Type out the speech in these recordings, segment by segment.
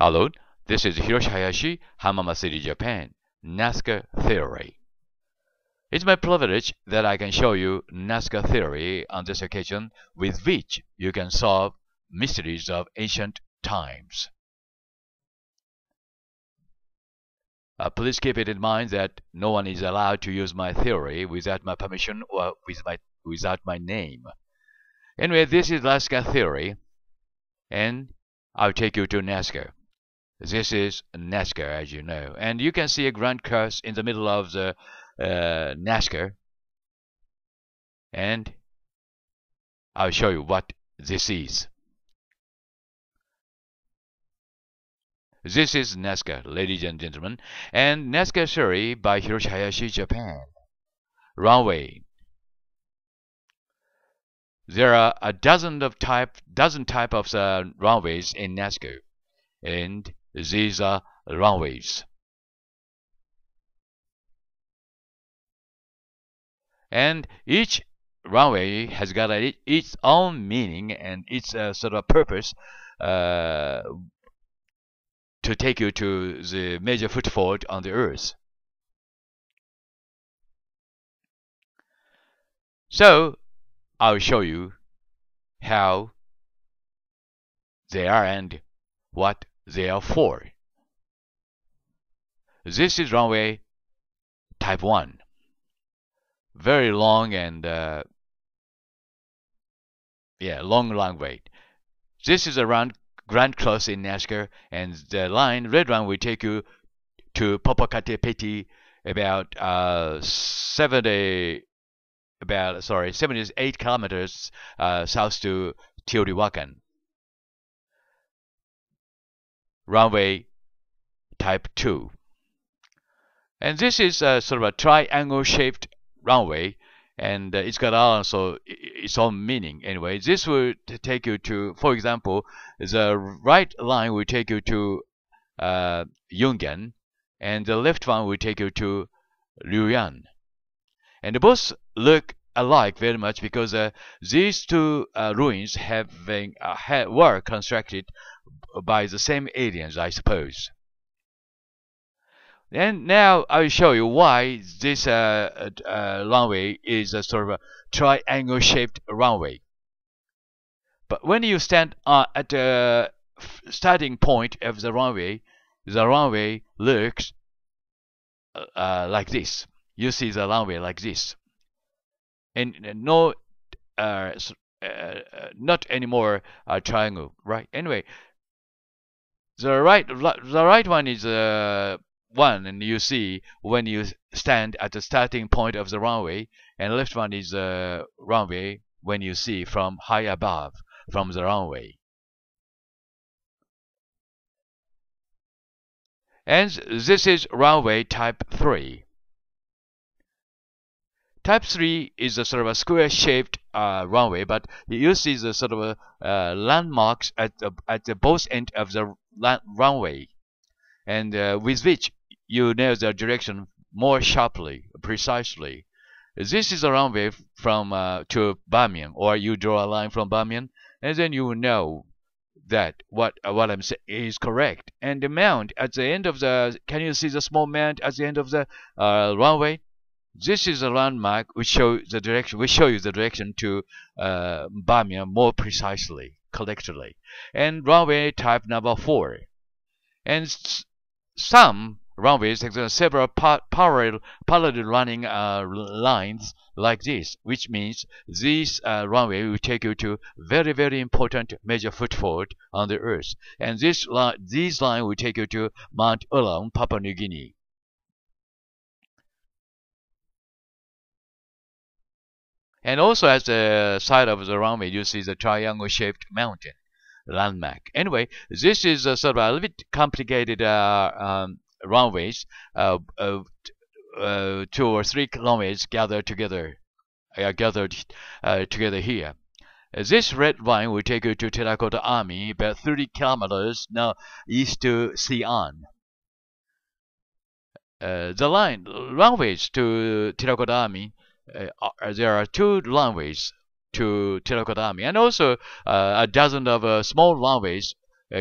Hello, this is Hiroshi Hayashi, Hamama City, Japan, Nazca Theory. It's my privilege that I can show you Nazca Theory on this occasion with which you can solve mysteries of ancient times. Uh, please keep it in mind that no one is allowed to use my theory without my permission or with my, without my name. Anyway, this is Nazca Theory, and I'll take you to Nazca. This is NASCAR, as you know. And you can see a grand curse in the middle of the uh, NASCAR. And I'll show you what this is. This is NASCAR, ladies and gentlemen, and NASCAR Shuri by Hiroshi Hayashi, Japan. Runway. There are a dozen of type, dozen type of uh, runways in NASCAR, and these are runways. And each runway has got a, its own meaning and its uh, sort of purpose uh, to take you to the major footfall on the earth. So I'll show you how they are and what Therefore, this is runway type 1. Very long and, uh, yeah, long wait. This is around Grand Cross in Nazca, and the line, red line, will take you to Popocatépetl about uh, 70, about, sorry, 78 kilometers uh, south to Teotihuacan runway type 2. And this is a uh, sort of a triangle shaped runway and uh, it's got also its own meaning. Anyway, this will take you to, for example, the right line will take you to uh, and the left one will take you to Luoyang. And both look alike very much because uh, these two uh, ruins have been, uh, ha were constructed by the same aliens, I suppose. And now I will show you why this uh, uh, uh, runway is a sort of a triangle-shaped runway. But when you stand uh, at the starting point of the runway, the runway looks uh, uh, like this. You see the runway like this, and no, not anymore a triangle, right? Anyway, the right, the right one is the uh, one and you see when you stand at the starting point of the runway, and left one is the runway when you see from high above from the runway. And this is runway type 3. Type 3 is a sort of a square-shaped uh, runway, but you see the sort of a, uh, landmarks at the, at the both end of the runway, and uh, with which you know the direction more sharply, precisely. This is a runway from uh, to Bamian, or you draw a line from Bamian, and then you know that what uh, what I'm saying is correct. And the mound at the end of the can you see the small mound at the end of the uh, runway? This is a landmark which show the direction. We show you the direction to uh, more precisely collectively, and runway type number 4. And some runways have several parallel, parallel running uh, lines like this, which means this uh, runway will take you to very, very important major footfall on the Earth. And this li this line will take you to Mount Olam, Papua New Guinea. And also at the side of the runway, you see the triangle-shaped mountain landmark. Anyway, this is a sort of a little bit complicated uh, um, runways, uh, uh, two or three kilometers gathered together, uh, gathered uh, together here. This red line will take you to Terracotta Army, about 30 kilometers now east to Xi'an. Uh, the line runways to Terracotta Army uh, uh, there are two runways to Telekotami, and also uh, a dozen of uh, small languages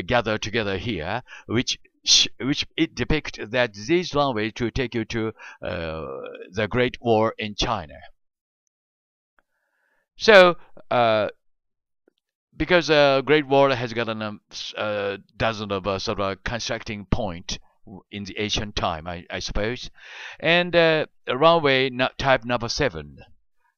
gathered together here, which which it depicts that these runways to take you to the Great War in China. So because the uh, Great War has gotten a, um, dozen of uh, sort of constructing point in the ancient time, I, I suppose. And uh, runway type number seven.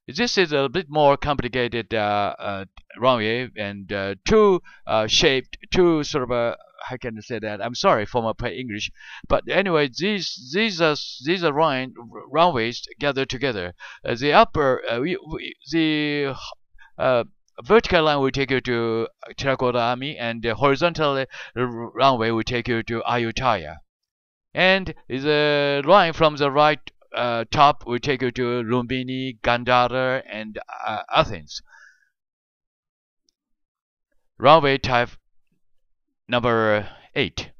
This is a bit more complicated uh, uh, runway and uh, two shaped, two sort of a how can I say that? I'm sorry for my poor English, but anyway, these these are these are runways gathered together. Uh, the upper uh, we, we, the uh, vertical line will take you to Terracotta Army, and the horizontal runway will take you to Ayutthaya and the line from the right uh, top will take you to Lumbini, Gandhara and uh, Athens. Runway type number 8.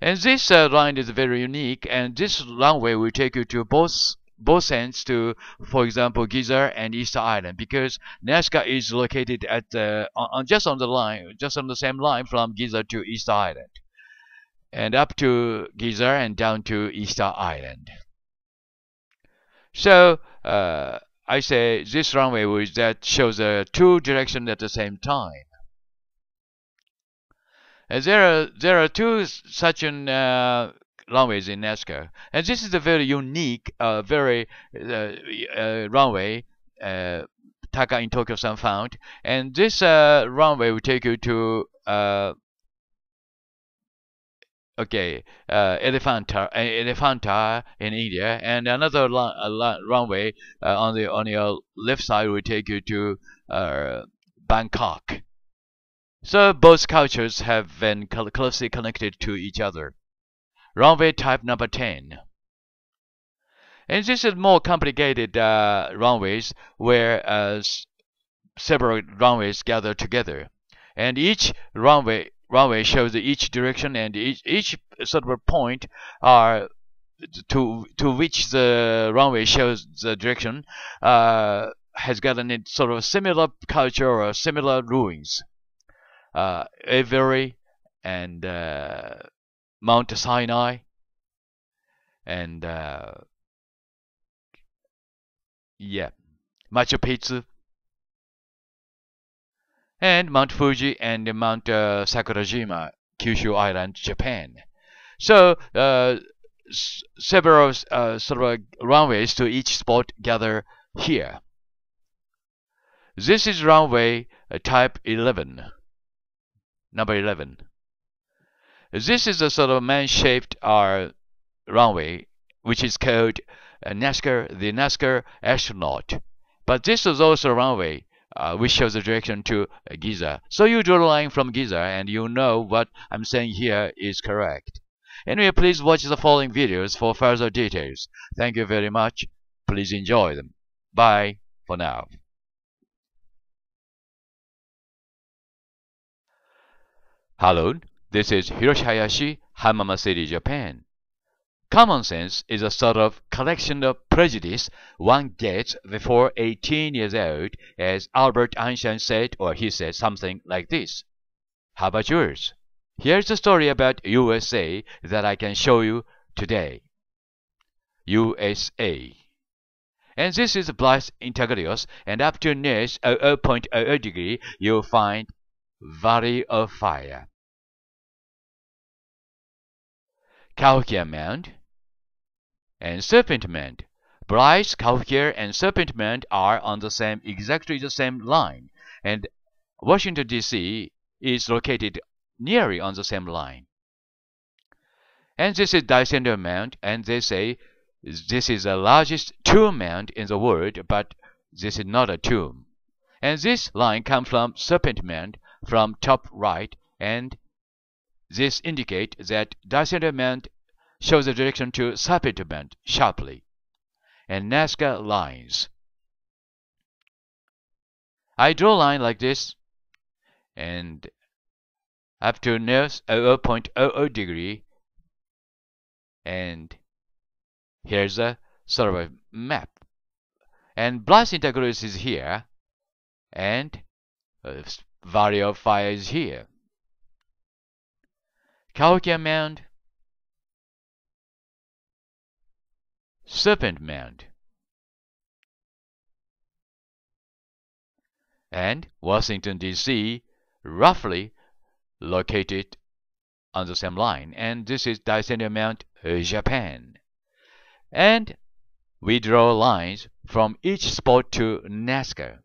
And this uh, line is very unique and this runway will take you to both both ends to, for example, Giza and Easter Island, because Nazca is located at on, on just on the line, just on the same line from Giza to Easter Island and up to Giza and down to Easter Island. So uh, I say this runway width that shows uh, two directions at the same time. And there are there are two such an, uh, runways in NASCAR, and this is a very unique, uh, very uh, uh, runway uh, Taka in Tokyo-san found. And this runway will take you to okay, uh, Elephanta, uh, uh, in India, and another uh, runway uh, on the on your left side will take you to uh, Bangkok. So both cultures have been closely connected to each other. Runway type number 10. And this is more complicated uh, runways where several runways gather together. And each runway runway shows each direction and each, each sort of point are to to which the runway shows the direction uh, has gotten it sort of similar culture or similar ruins. Uh, Avery and uh, Mount Sinai and uh, yeah, Machu Picchu and Mount Fuji and Mount uh, Sakurajima, Kyushu Island, Japan. So uh, several uh, sort of runways to each spot gather here. This is runway uh, type 11, number 11. This is a sort of man-shaped uh, runway, which is called uh, NASCAR, the NASCAR astronaut. But this is also a runway uh, which shows the direction to Giza. So you draw a line from Giza and you know what I'm saying here is correct. Anyway, please watch the following videos for further details. Thank you very much. Please enjoy them. Bye for now. Hello, this is Hiroshi Hayashi, Hamama City, Japan. Common sense is a sort of collection of prejudice one gets before 18 years old, as Albert Einstein said, or he said something like this. How about yours? Here's a story about USA that I can show you today. USA. And this is Blyth Integrios, and up to nearest 0.00 uh, degree, you'll find Valley of Fire. Mound and Serpent Mound. Bryce, Kaukia, and Serpent Mound are on the same, exactly the same line, and Washington D.C. is located nearly on the same line. And this is Dysender Mound, and they say this is the largest tomb mound in the world, but this is not a tomb. And this line comes from Serpent Mound from top right, and this indicates that disentanglement shows the direction to subitament sharply and Nazca lines. I draw a line like this and up to nerves 0.00 degree and here's a sort of a map and blast intercalus is here and value of fire is here Cahokia Mound, Serpent Mound, and Washington, D.C., roughly located on the same line. And this is Daisenya Mount, Japan. And we draw lines from each spot to Nazca.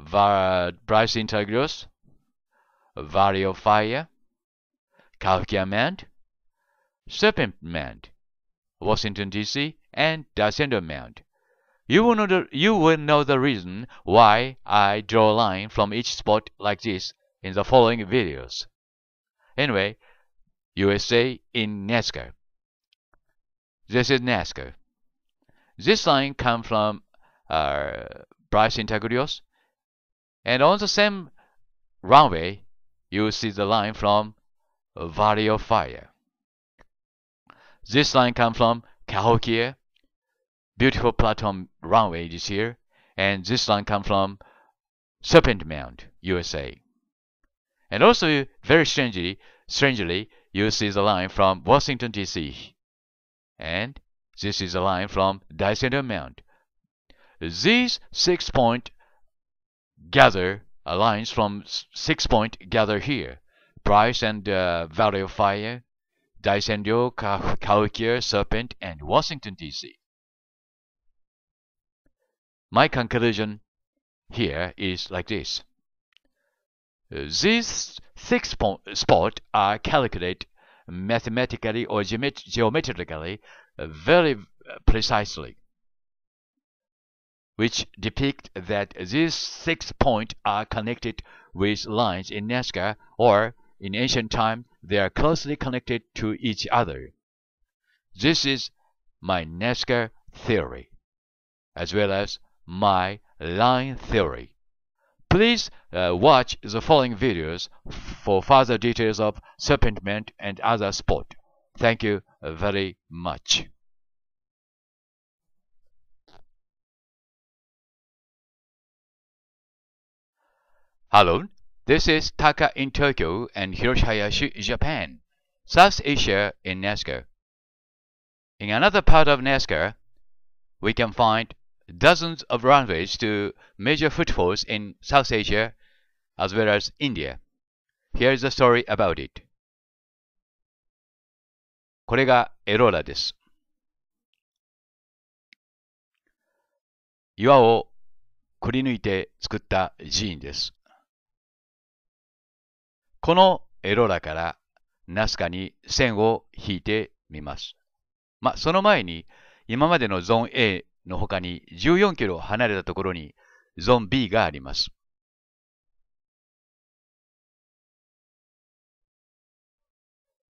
var Breisintergröß, Variophylla, Kalkiamand, Serpentmand, Washington DC, and Dassendermand. You will, know the, you will know the reason why I draw a line from each spot like this in the following videos. Anyway, USA in NASCAR. This is NASCAR. This line comes from uh, Bryce Integrios and on the same runway, you see the line from Valley of Fire. This line comes from Cahokia, beautiful platform runway this here, and this line comes from Serpent Mound, USA. And also, very strangely, strangely, you see the line from Washington D.C. and this is a line from Dyson Mound. These six points gather lines from six point gather here. Price and uh, Fire, Daisenryo, Kawakier, Serpent, and Washington DC. My conclusion here is like this. These six spots are calculated mathematically or geomet geometrically very uh, precisely which depict that these six points are connected with lines in Nazca, or in ancient time they are closely connected to each other. This is my Nazca theory, as well as my line theory. Please uh, watch the following videos for further details of serpentment and other sport. Thank you very much. Hello, this is Taka in Tokyo and Hiroshiyashi, Japan, South Asia in Nazca. In another part of Nazca, we can find dozens of runways to major footfalls in South Asia as well as India. Here is a story about it. これがエローラです。岩をくり抜いて作った寺院です。このエロラからナスカに線を引いてみます。まあ、その前に、今までのゾーン A の他に14キロ離れたところにゾーン B があります。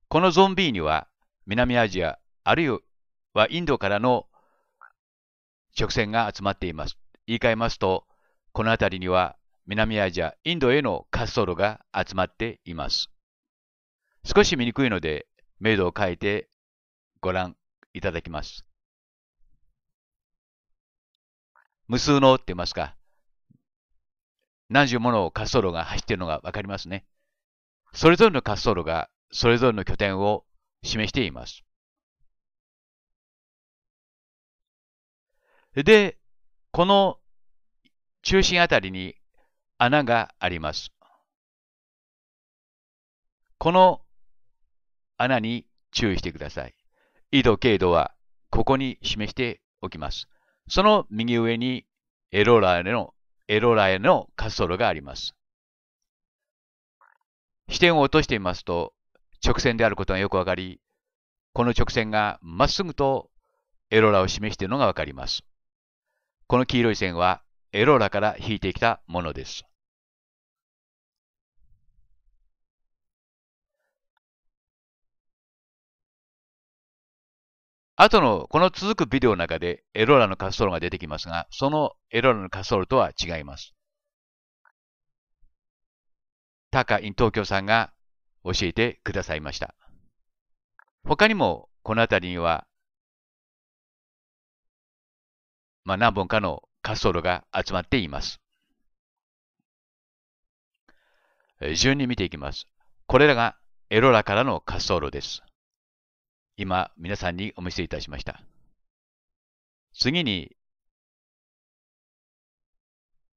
このゾーン B には南アジア、あるいはインドからの直線が集まっています。言い換えますと、この辺りには南アジア、インドへの滑走路が集まっています。少し見にくいので、明度を変えてご覧いただきます。無数のって言いますか、何十もの滑走路が走っているのがわかりますね。それぞれの滑走路がそれぞれの拠点を示しています。で、この中心あたりに穴があります。この穴に注意してください。緯度、経度はここに示しておきます。その右上にエロラへの、エロラへの滑走路があります。視点を落としてみますと、直線であることがよくわかり、この直線がまっすぐとエローラを示しているのがわかります。この黄色い線はエローラから引いてきたものです。後のこの続くビデオの中でエローラの滑走路が出てきますが、そのエローラの滑走路とは違います。タカ・イン東京さんが教えてくださいました。他にもこの辺りには、まあ、何本かの滑走路が集まっています。順に見ていきます。これらがエロラからの滑走路です。今、皆さんにお見せいたしました。次に、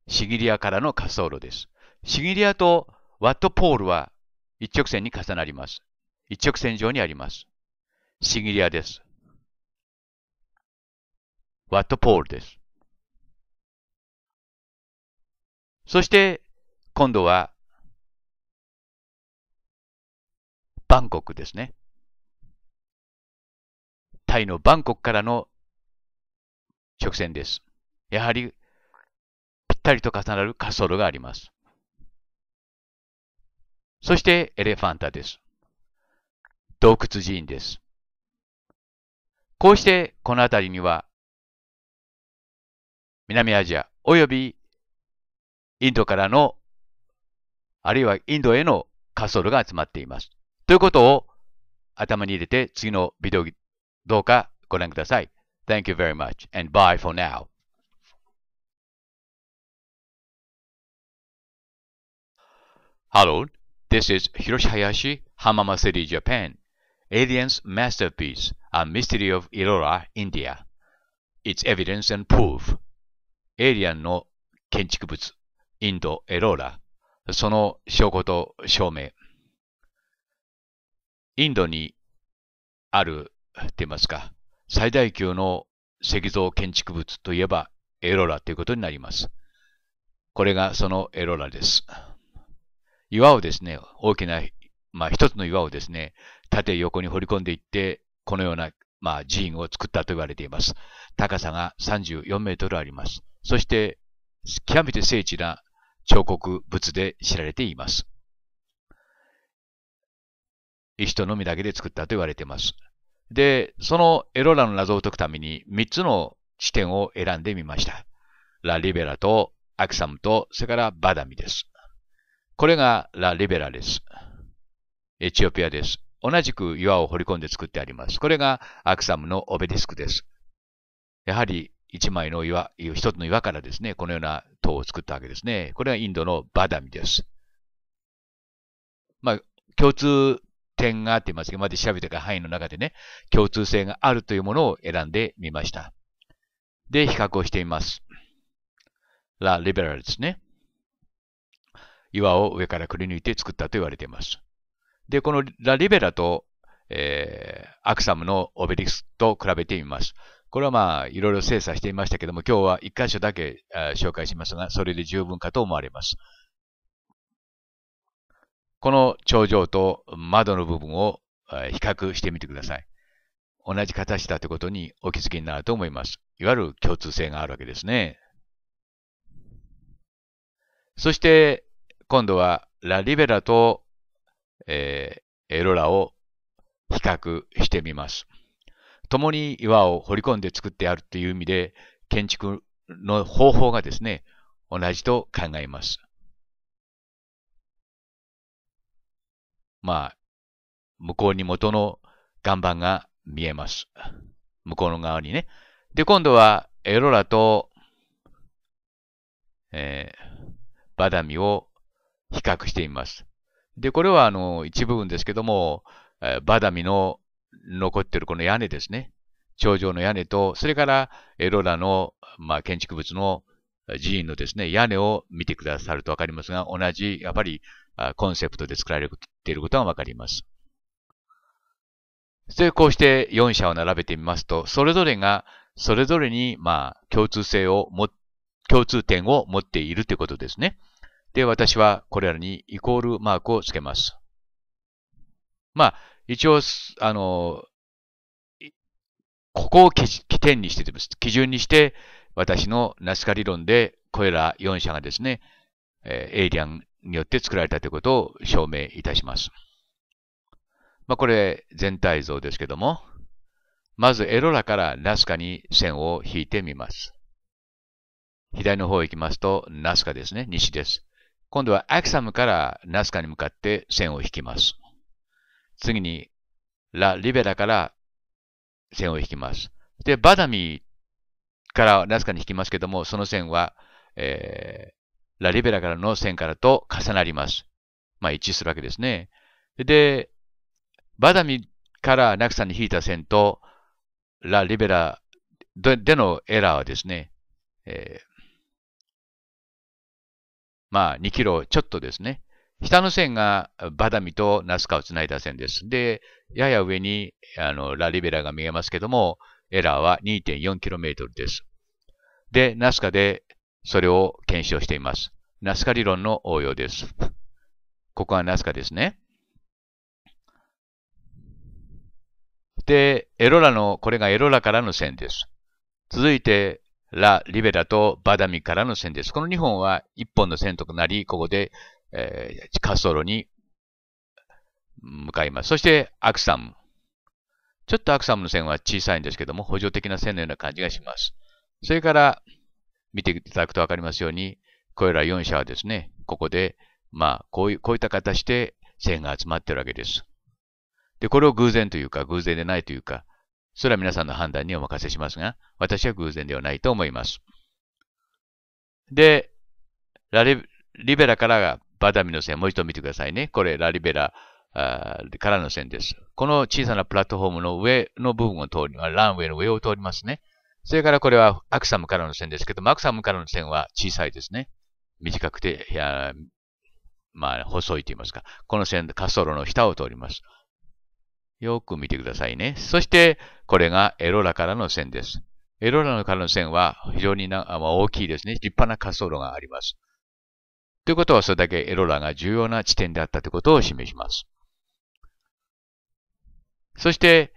シギリアからの滑走路です。シギリアとワットポールは一直線に重なります。一直線上にあります。シギリアです。ワットポールです。そして今度はバンコクですね。タイのバンコクからの直線です。やはりぴったりと重なる滑走路があります。そしてエレファンタです。洞窟寺院です。こうしてこの辺りには南アジア及びインドからの、あるいはインドへの滑走路が集まっています。ということを頭に入れて次のビデオどうかご覧ください。Thank you very much and bye for now. Hello, this is Hiroshi Hayashi, Hamama City, Japan. Aliens Masterpiece, A Mystery of Irora, India. Its Evidence and Proof. Alien の建築物インド・エローラ、その証拠と証明。インドにあるって言いますか、最大級の石像建築物といえばエローラということになります。これがそのエローラです。岩をですね、大きな、まあ一つの岩をですね、縦横に掘り込んでいって、このような、まあ、寺院を作ったと言われています。高さが34メートルあります。そして、極めて精緻な彫刻物で知られています。石とのみだけで作ったと言われています。で、そのエロラの謎を解くために3つの地点を選んでみました。ラ・リベラとアクサムと、それからバダミです。これがラ・リベラです。エチオピアです。同じく岩を掘り込んで作ってあります。これがアクサムのオベリスクです。やはり一枚の岩、一つの岩からですね、このような塔を作ったわけですね。これはインドのバダミです。まあ、共通点があって言いますけど、まで調べてた範囲の中でね、共通性があるというものを選んでみました。で、比較をしてみます。ラ・リベラルですね。岩を上からくり抜いて作ったと言われています。で、このラ・リベラと、えー、アクサムのオベリスと比べてみます。これはまあ、いろいろ精査していましたけども、今日は一箇所だけ紹介しますが、それで十分かと思われます。この頂上と窓の部分を比較してみてください。同じ形だということにお気づきになると思います。いわゆる共通性があるわけですね。そして、今度はラリベラと、えー、エロラを比較してみます。共に岩を掘り込んで作ってあるという意味で、建築の方法がですね、同じと考えます。まあ、向こうに元の岩盤が見えます。向こうの側にね。で、今度はエロラと、えー、バダミを比較してみます。で、これはあの一部分ですけども、えー、バダミの残ってるこの屋根ですね。頂上の屋根と、それからエロラの、まあ、建築物の寺院のですね、屋根を見てくださるとわかりますが、同じ、やっぱりコンセプトで作られていることがわかります。で、こうして4社を並べてみますと、それぞれが、それぞれに、まあ、共通性をも、共通点を持っているということですね。で、私はこれらにイコールマークをつけます。まあ、一応、あの、ここを起点にして、基準にして、私のナスカ理論で、これら4社がですね、えエイリアンによって作られたということを証明いたします。まあ、これ、全体像ですけども、まずエロラからナスカに線を引いてみます。左の方へ行きますと、ナスカですね、西です。今度はアクサムからナスカに向かって線を引きます。次にラ・リベラから線を引きます。で、バダミからナスカに引きますけども、その線は、えー、ラ・リベラからの線からと重なります。まあ、一致するわけですね。で、バダミからナクサに引いた線と、ラ・リベラでのエラーはですね、えー、まあ、2キロちょっとですね。下の線がバダミとナスカをつないだ線です。で、やや上にあのラリベラが見えますけども、エラーは 2.4km です。で、ナスカでそれを検証しています。ナスカ理論の応用です。ここはナスカですね。で、エロラの、これがエロラからの線です。続いて、ラ・リベラとバダミからの線です。この2本は1本の線となり、ここでえー、滑走路に向かいます。そして、アクサム。ちょっとアクサムの線は小さいんですけども、補助的な線のような感じがします。それから、見ていただくとわかりますように、これら4社はですね、ここで、まあ、こういう、こういった形で線が集まっているわけです。で、これを偶然というか、偶然でないというか、それは皆さんの判断にお任せしますが、私は偶然ではないと思います。で、ラリベラからバダミの線、もう一度見てくださいね。これ、ラリベラからの線です。この小さなプラットフォームの上の部分を通り、ランウェイの上を通りますね。それからこれはアクサムからの線ですけども、アクサムからの線は小さいですね。短くて、まあ、細いと言いますか。この線、滑走路の下を通ります。よく見てくださいね。そして、これがエロラからの線です。エロラからの線は非常に大きいですね。立派な滑走路があります。ということは、それだけエロラが重要な地点であったということを示します。そして、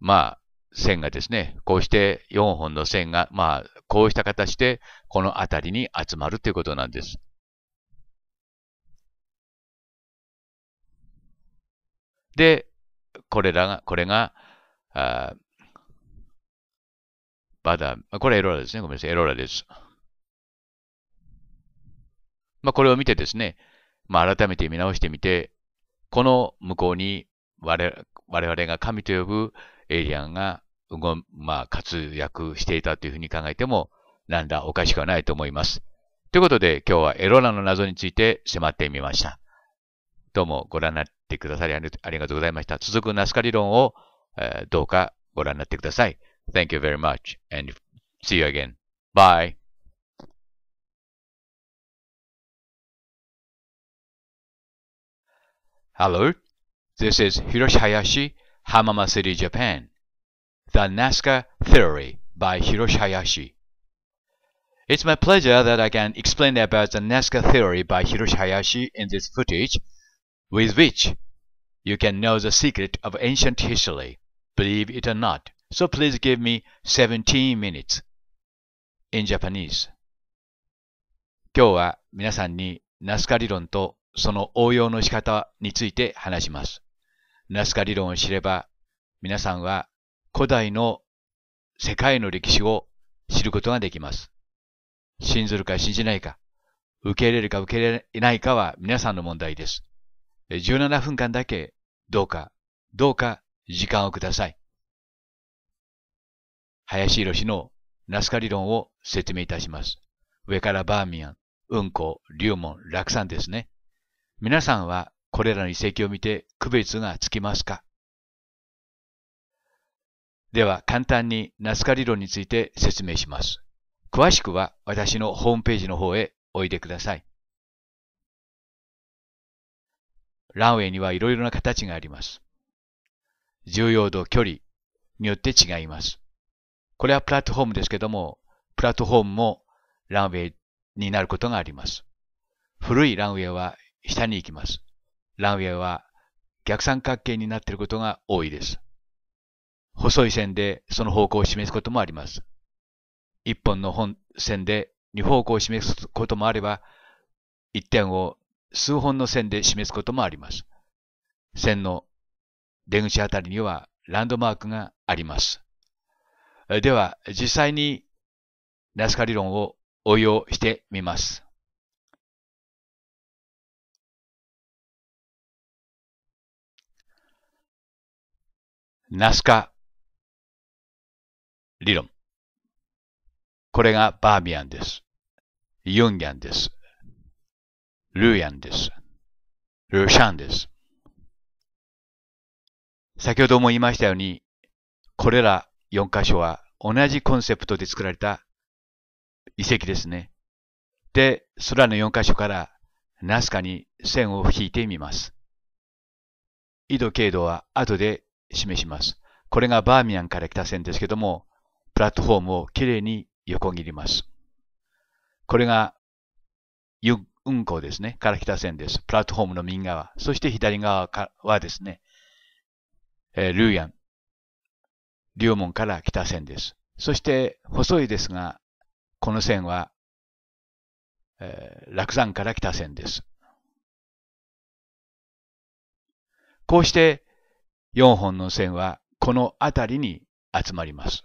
まあ、線がですね、こうして4本の線が、まあ、こうした形で、この辺りに集まるということなんです。で、これらが、これが、あバダ、これエロラですね。ごめんなさい、エロラです。まあ、これを見てですね、まあ、改めて見直してみて、この向こうに我我々が神と呼ぶエイリアンが、まあ、活躍していたというふうに考えても、なんだおかしくはないと思います。ということで、今日はエロラの謎について迫ってみました。どうもご覧になってくださりありがとうございました。続くナスカ理論を、どうかご覧になってください。Thank you very much and see you again. Bye. Hello, this is Hiroshi Hayashi, Japan. The Nazca Theory by Hiroshi Hayashi. It's my pleasure that I can explain about the Nazca Theory by Hiroshi Hayashi in this footage, with which you can know the secret of ancient history, believe it or not. So please give me 17 minutes in Japanese. 今日は皆さんにナスカ理論とその応用の仕方について話します。ナスカ理論を知れば、皆さんは古代の世界の歴史を知ることができます。信ずるか信じないか、受け入れるか受け入れないかは皆さんの問題です。17分間だけ、どうか、どうか時間をください。林博のナスカ理論を説明いたします。上からバーミヤン、うんこ、龍門、サンですね。皆さんはこれらの遺跡を見て区別がつきますかでは簡単にナスカ理論について説明します。詳しくは私のホームページの方へおいでください。ランウェイにはいろいろな形があります。重要度、距離によって違います。これはプラットフォームですけども、プラットフォームもランウェイになることがあります。古いランウェイは下に行きます。ランウェイは逆三角形になっていることが多いです。細い線でその方向を示すこともあります。一本の本線で二方向を示すこともあれば、一点を数本の線で示すこともあります。線の出口あたりにはランドマークがあります。では、実際にナスカ理論を応用してみます。ナスカ理論。これがバーミヤンです。ユンギャンです。ルーヤンです。ルーシャンです。先ほども言いましたように、これら4箇所は同じコンセプトで作られた遺跡ですね。で、空の4箇所からナスカに線を引いてみます。緯度経度は後で示します。これがバーミヤンから来た線ですけども、プラットフォームをきれいに横切ります。これが、ユン運行ですね。から来た線です。プラットフォームの右側。そして左側はですね、えー、ルーヤン。龍門から来た線です。そして細いですが、この線は、えー、落山から来た線です。こうして、4本の線はこの辺りに集まります。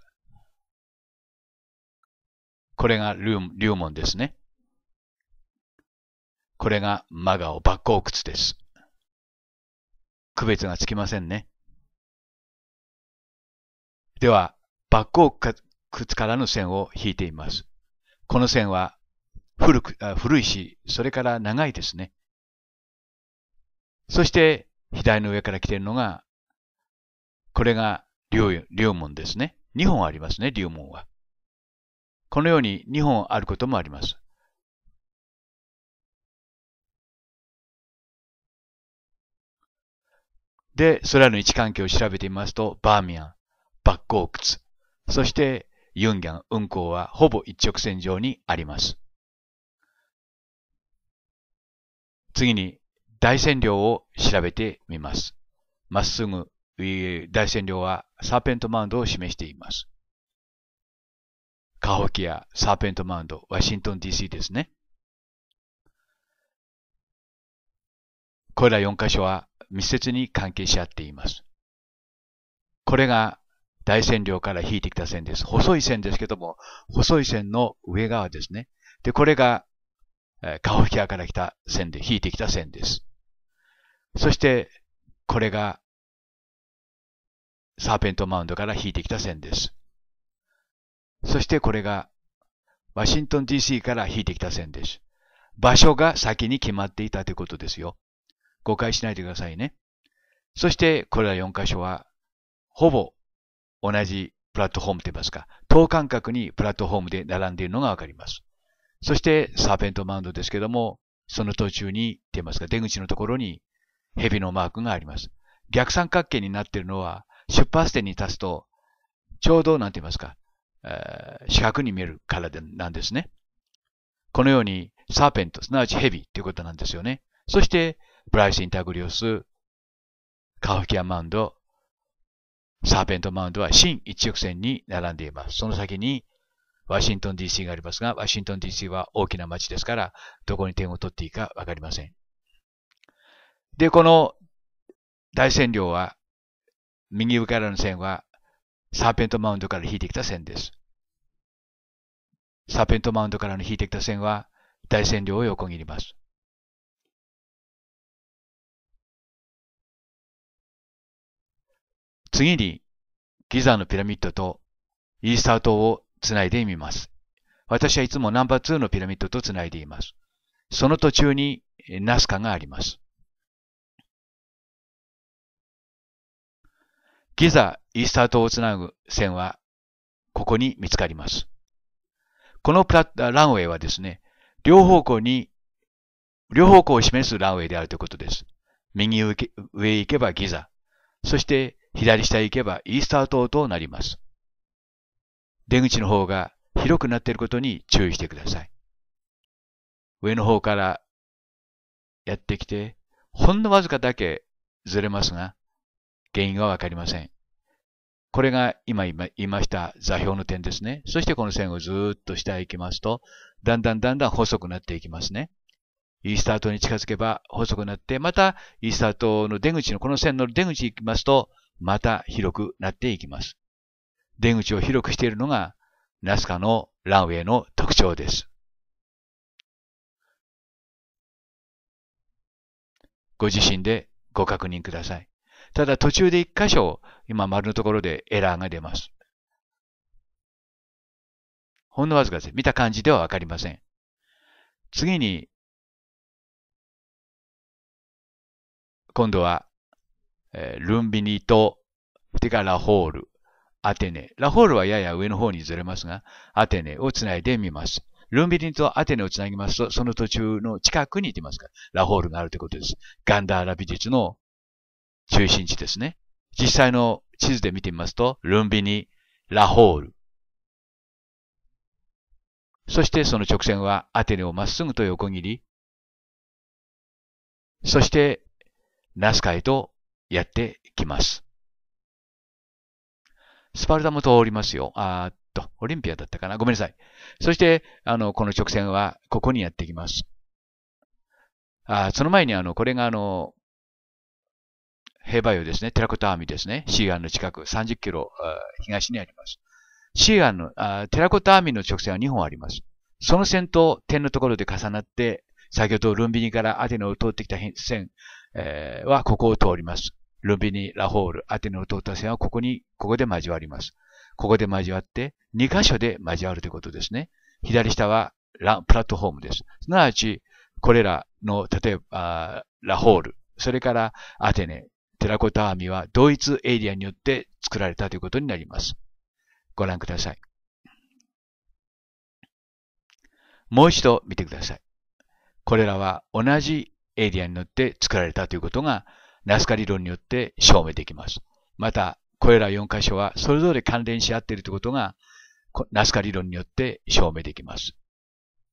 これが龍門ですね。これがマガオバッコウです。区別がつきませんね。では、バッコウからの線を引いてみます。この線は古く古いし、それから長いですね。そして、左の上から来ているのがこれが龍門ですね。2本ありますね、龍門は。このように2本あることもあります。で、それらの位置関係を調べてみますと、バーミヤン、バッコークツ、そしてユンギャン、運行はほぼ一直線上にあります。次に大線量を調べてみます。まっすぐ大占領はサーペントマウンドを示しています。カホキア、サーペントマウンド、ワシントン DC ですね。これら4箇所は密接に関係し合っています。これが大占量から引いてきた線です。細い線ですけども、細い線の上側ですね。で、これが、えカホキアから来た線で、引いてきた線です。そして、これがサーペントマウンドから引いてきた線です。そしてこれがワシントン DC から引いてきた線です。場所が先に決まっていたということですよ。誤解しないでくださいね。そしてこれら4箇所はほぼ同じプラットフォームといいますか、等間隔にプラットフォームで並んでいるのがわかります。そしてサーペントマウンドですけども、その途中に、といいますか、出口のところに蛇のマークがあります。逆三角形になっているのは、出発点に立つと、ちょうど、なんて言いますか、えー、四角に見えるからでなんですね。このように、サーペント、すなわち蛇ということなんですよね。そして、ブライス・インタグリオス、カフキア・マウンド、サーペント・マウンドは新一直線に並んでいます。その先に、ワシントン DC がありますが、ワシントン DC は大きな街ですから、どこに点を取っていいかわかりません。で、この大占領は右上からの線は、サーペントマウンドから引いてきた線です。サーペントマウンドからの引いてきた線は、大線量を横切ります。次に、ギザのピラミッドとイースター島をつないでみます。私はいつもナンバー2のピラミッドとつないでいます。その途中にナスカがあります。ギザ・イースター島をつなぐ線は、ここに見つかります。このプラランウェイはですね、両方向に、両方向を示すランウェイであるということです。右上へ行けばギザ、そして左下へ行けばイースター島となります。出口の方が広くなっていることに注意してください。上の方からやってきて、ほんのわずかだけずれますが、原因はわかりません。これが今言いました座標の点ですね。そしてこの線をずっと下へ行きますと、だんだんだんだん細くなっていきますね。イースター島に近づけば細くなって、またイースター島の出口の、この線の出口行きますと、また広くなっていきます。出口を広くしているのが、ナスカのランウェイの特徴です。ご自身でご確認ください。ただ途中で一箇所、今丸のところでエラーが出ます。ほんのわずかです。見た感じではわかりません。次に、今度は、えルンビニと、てかラホール、アテネ。ラホールはやや上の方にずれますが、アテネをつないでみます。ルンビニとアテネをつなぎますと、その途中の近くに行ってますから、ラホールがあるということです。ガンダーラ美術の中心地ですね。実際の地図で見てみますと、ルンビニ、ラホール。そしてその直線はアテネをまっすぐと横切り、そしてナスカへとやってきます。スパルタも通りますよ。あっと、オリンピアだったかな。ごめんなさい。そして、あの、この直線はここにやってきます。あその前に、あの、これがあの、兵馬俑ですね、テラコタアーミですね、シーアンの近く、30キロ東にあります。シーアンの、あテラコタアーミの直線は2本あります。その線と点のところで重なって、先ほどルンビニからアテネを通ってきた線、えはここを通ります。ルンビニ、ラホール、アテネを通った線はここに、ここで交わります。ここで交わって、2箇所で交わるということですね。左下はラプラットフォームです。すなわち、これらの、例えば、ラホール、それからアテネ、テラコタアーミは同一エイリアによって作られたということになります。ご覧ください。もう一度見てください。これらは同じエイリアによって作られたということがナスカ理論によって証明できます。また、これら4箇所はそれぞれ関連し合っているということがナスカ理論によって証明できます。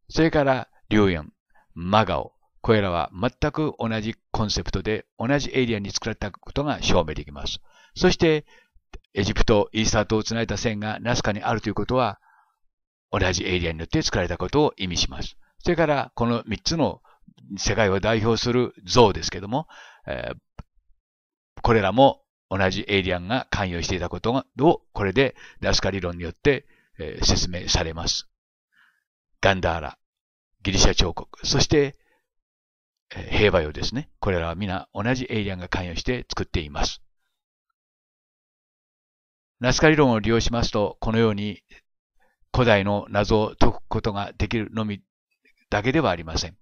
それから、リュウヨン、マガオ、これらは全く同じコンセプトで同じエリアに作られたことが証明できます。そして、エジプト、イースター島をつないだ線がナスカにあるということは、同じエリアによって作られたことを意味します。それから、この3つの世界を代表する像ですけども、えー、これらも同じエイリアンが関与していたことを、これでナスカ理論によって、えー、説明されます。ガンダーラ、ギリシャ彫刻、そして平和用ですね。これらは皆同じエイリアンが関与して作っています。ナスカ理論を利用しますと、このように古代の謎を解くことができるのみだけではありません。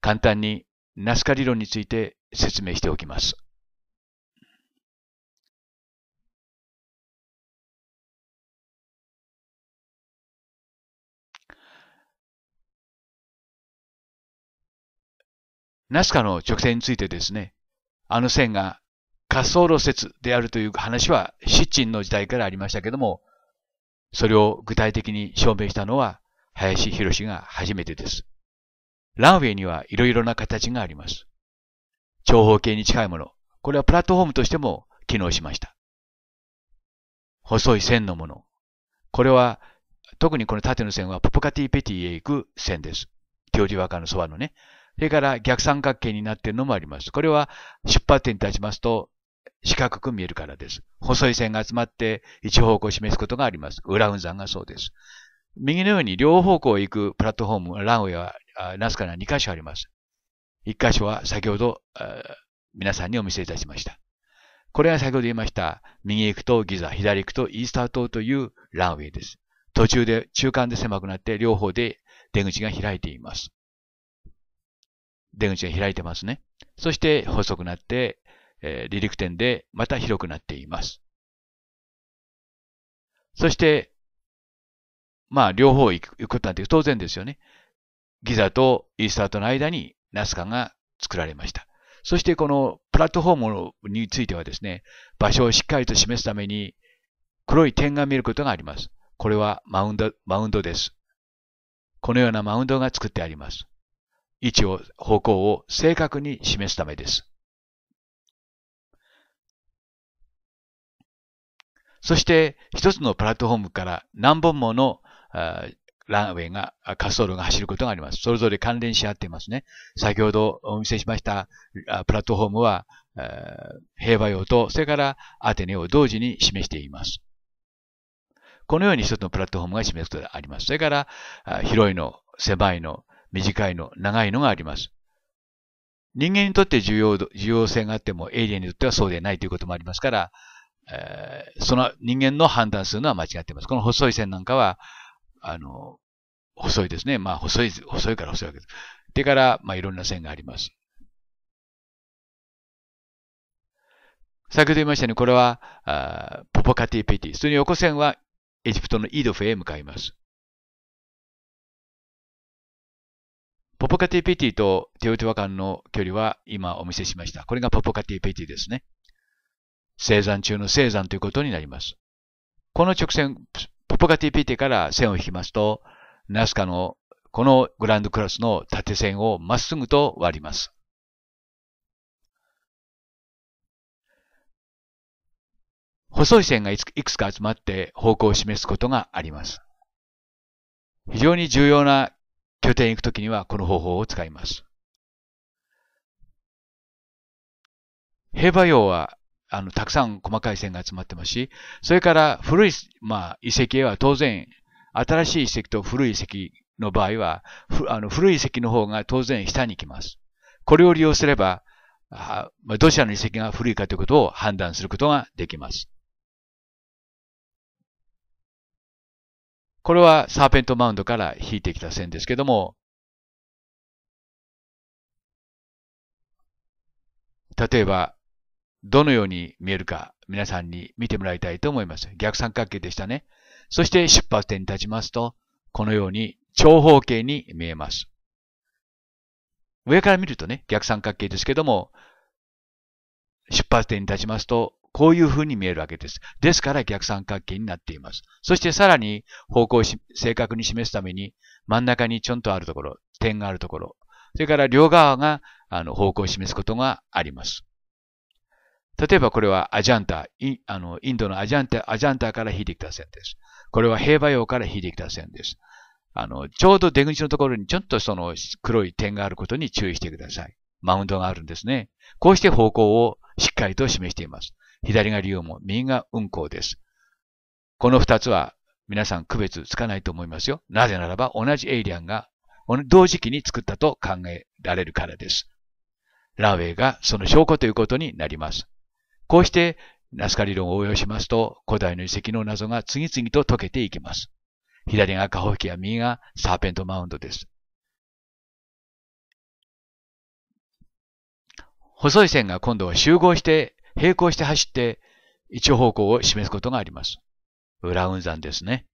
簡単にナスカ理論について説明しておきます。ナスカの直線についてですね、あの線が滑走路説であるという話はシッチンの時代からありましたけども、それを具体的に証明したのは林博士が初めてです。ランウェイにはいろいろな形があります。長方形に近いもの、これはプラットフォームとしても機能しました。細い線のもの、これは特にこの縦の線はポポカティペティへ行く線です。テオリワカのそばのね。それから逆三角形になっているのもあります。これは出発点に立ちますと四角く見えるからです。細い線が集まって一方向を示すことがあります。ウラウン山がそうです。右のように両方向へ行くプラットフォーム、ランウェイはナスカに2箇所あります。1箇所は先ほど皆さんにお見せいたしました。これは先ほど言いました、右行くとギザ、左行くとイースター島というランウェイです。途中で、中間で狭くなって、両方で出口が開いています。出口が開いてますね。そして細くなって、えー、離陸点でまた広くなっています。そして、まあ、両方行くことなんて当然ですよね。ギザとイースターとの間にナスカが作られました。そしてこのプラットフォームについてはですね、場所をしっかりと示すために黒い点が見ることがあります。これはマウンド、マウンドです。このようなマウンドが作ってあります。位置を、方向を正確に示すためです。そして一つのプラットフォームから何本ものランウェイが、滑走路が走ることがあります。それぞれ関連し合っていますね。先ほどお見せしましたプラットフォームは、平和用と、それからアテネを同時に示しています。このように一つのプラットフォームが示すことがあります。それから、広いの、狭いの、短いの、長いのがあります。人間にとって重要度、重要性があっても、エイリアンにとってはそうでないということもありますから、えー、その人間の判断するのは間違っています。この細い線なんかは、あの、細いですね。まあ、細い、細いから細いわけです。でから、まあ、いろんな線があります。先ほど言いましたように、これは、あポポカティペティ。それに横線はエジプトのイドフへ向かいます。ポポカティペティとテオティワカンの距離は今お見せしました。これがポポカティペティですね。生産中の生産ということになります。この直線、ポポカティペティから線を引きますと、ナスカのこのグランドクラスの縦線をまっすぐと割ります。細い線がいくつか集まって方向を示すことがあります。非常に重要な拠点行くときにはこの方法を使います。平和用はあのたくさん細かい線が集まってますし、それから古い、まあ、遺跡へは当然、新しい遺跡と古い遺跡の場合は、あの古い遺跡の方が当然下に行きます。これを利用すれば、あまあ、どちらの遺跡が古いかということを判断することができます。これはサーペントマウンドから引いてきた線ですけども、例えば、どのように見えるか皆さんに見てもらいたいと思います。逆三角形でしたね。そして出発点に立ちますと、このように長方形に見えます。上から見るとね、逆三角形ですけども、出発点に立ちますと、こういう風に見えるわけです。ですから逆三角形になっています。そしてさらに方向を正確に示すために真ん中にちょんとあるところ、点があるところ、それから両側があの方向を示すことがあります。例えばこれはアジャンタ、イあのインドのアジャンタアジャンタから引いてきた線です。これは平和洋から引いてきた線です。あの、ちょうど出口のところにちょっとその黒い点があることに注意してください。マウンドがあるんですね。こうして方向をしっかりと示しています。左がオも右が運行です。この二つは皆さん区別つかないと思いますよ。なぜならば同じエイリアンが同時期に作ったと考えられるからです。ランウェイがその証拠ということになります。こうしてナスカ理論を応用しますと古代の遺跡の謎が次々と解けていきます。左がカホキや右がサーペントマウンドです。細い線が今度は集合して並行して走って一方向を示すことがあります。裏雲山ですね。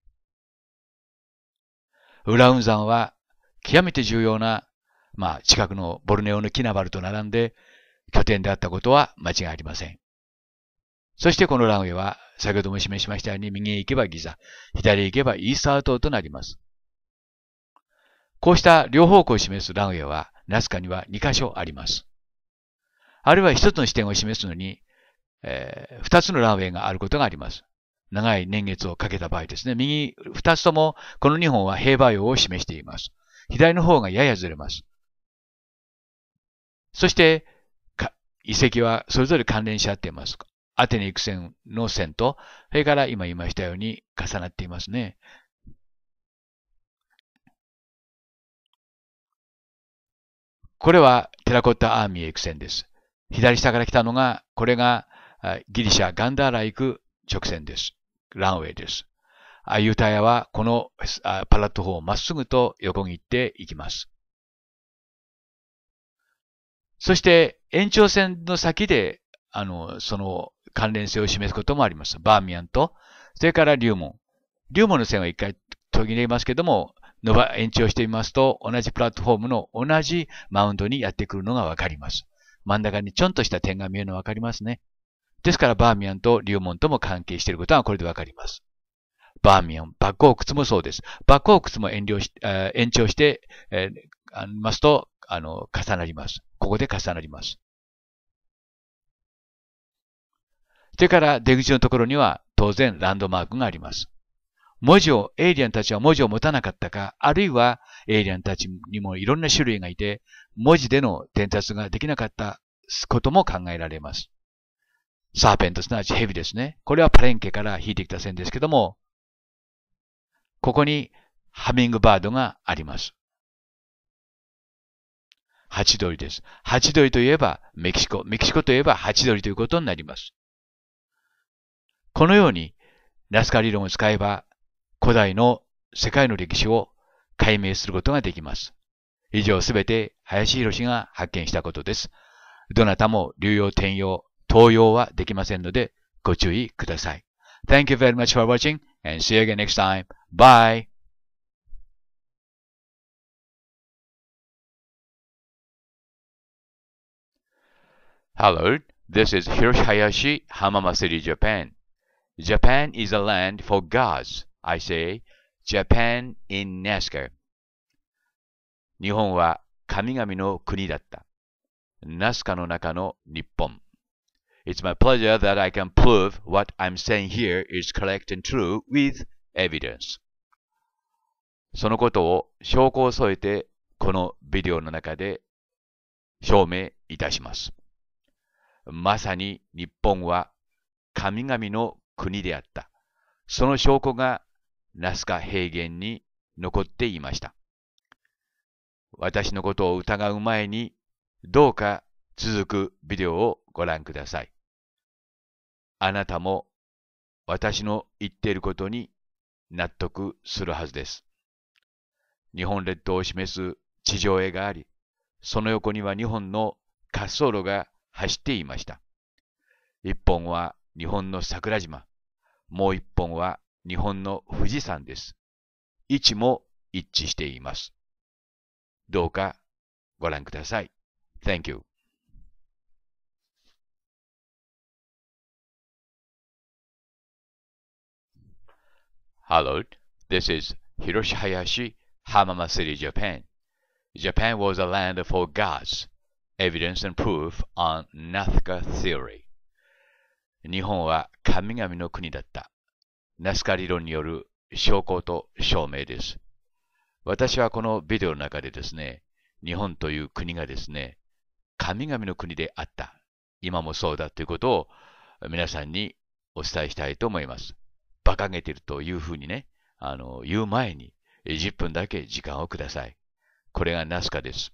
裏雲山は極めて重要な、まあ、近くのボルネオのキナバルと並んで拠点であったことは間違いありません。そしてこのランウェイは、先ほども示しましたように右へ行けばギザ、左へ行けばイースター島となります。こうした両方向を示すランウェイは、ナスカには2箇所あります。あるいは一つの視点を示すのに、えー、2つのランウェイがあることがあります。長い年月をかけた場合ですね。右2つともこの2本は平和用を示しています。左の方がややずれます。そして、遺跡はそれぞれ関連し合っています。アテネ行く線の線と、それから今言いましたように重なっていますね。これはテラコッタアーミーエクセンです。左下から来たのが、これがギリシャ・ガンダーラ行く直線です。ランウェイです。ユタヤはこのパラットフォームをまっすぐと横切っていきます。そして延長線の先で、あの、その関連性を示すこともあります。バーミヤンと、それからリリュモン。ュウモンの線は一回途切れますけども、伸ば、延長してみますと、同じプラットフォームの同じマウンドにやってくるのがわかります。真ん中にちょんとした点が見えるのわかりますね。ですからバーミヤンとモ門とも関係していることはこれでわかります。バーミヤン、バッコークツもそうです。バッコークツも延長し、えー、延長して、えー、ますと、あの、重なります。ここで重なります。それから出口のところには当然ランドマークがあります。文字を、エイリアンたちは文字を持たなかったか、あるいはエイリアンたちにもいろんな種類がいて、文字での伝達ができなかったことも考えられます。サーペント、すなわち蛇ですね。これはパレンケから引いてきた線ですけども、ここにハミングバードがあります。ハチドリです。ハチドリといえばメキシコ。メキシコといえばハチドリということになります。このように、ラスカ理論を使えば、古代の世界の歴史を解明することができます。以上すべて林博が発見したことです。どなたも流用転用、投用はできませんのでご注意ください。Thank you very much for watching and see you again next time. Bye! Hello, this is Hirohayashi s Hamamasuri, Japan. Japan is a land for gods. I say, Japan in NASCAR. 日本は神々の国だった。ナスカの中の日本。It's my pleasure that I can prove what I'm saying here is correct and true with evidence. そのことを証拠を添えてこのビデオの中で証明いたします。まさに日本は神々の国であった。その証拠がナスカ平原に残っていました。私のことを疑う前にどうか続くビデオをご覧ください。あなたも私の言っていることに納得するはずです。日本列島を示す地上絵があり、その横には日本の滑走路が走っていました。一本は日本の桜島、もう一本は日本の富士山です。位置も一致しています。どうかご覧ください。Thank you. Hello, this is Hiroshi Hayashi, Hamama City, Japan. Japan was a land for gods. Evidence and proof on Nazca theory. 日本は神々の国だった。ナスカ理論による証拠と証明です。私はこのビデオの中でですね、日本という国がですね、神々の国であった。今もそうだということを皆さんにお伝えしたいと思います。馬鹿げてるというふうにね、あの、言う前に、10分だけ時間をください。これがナスカです。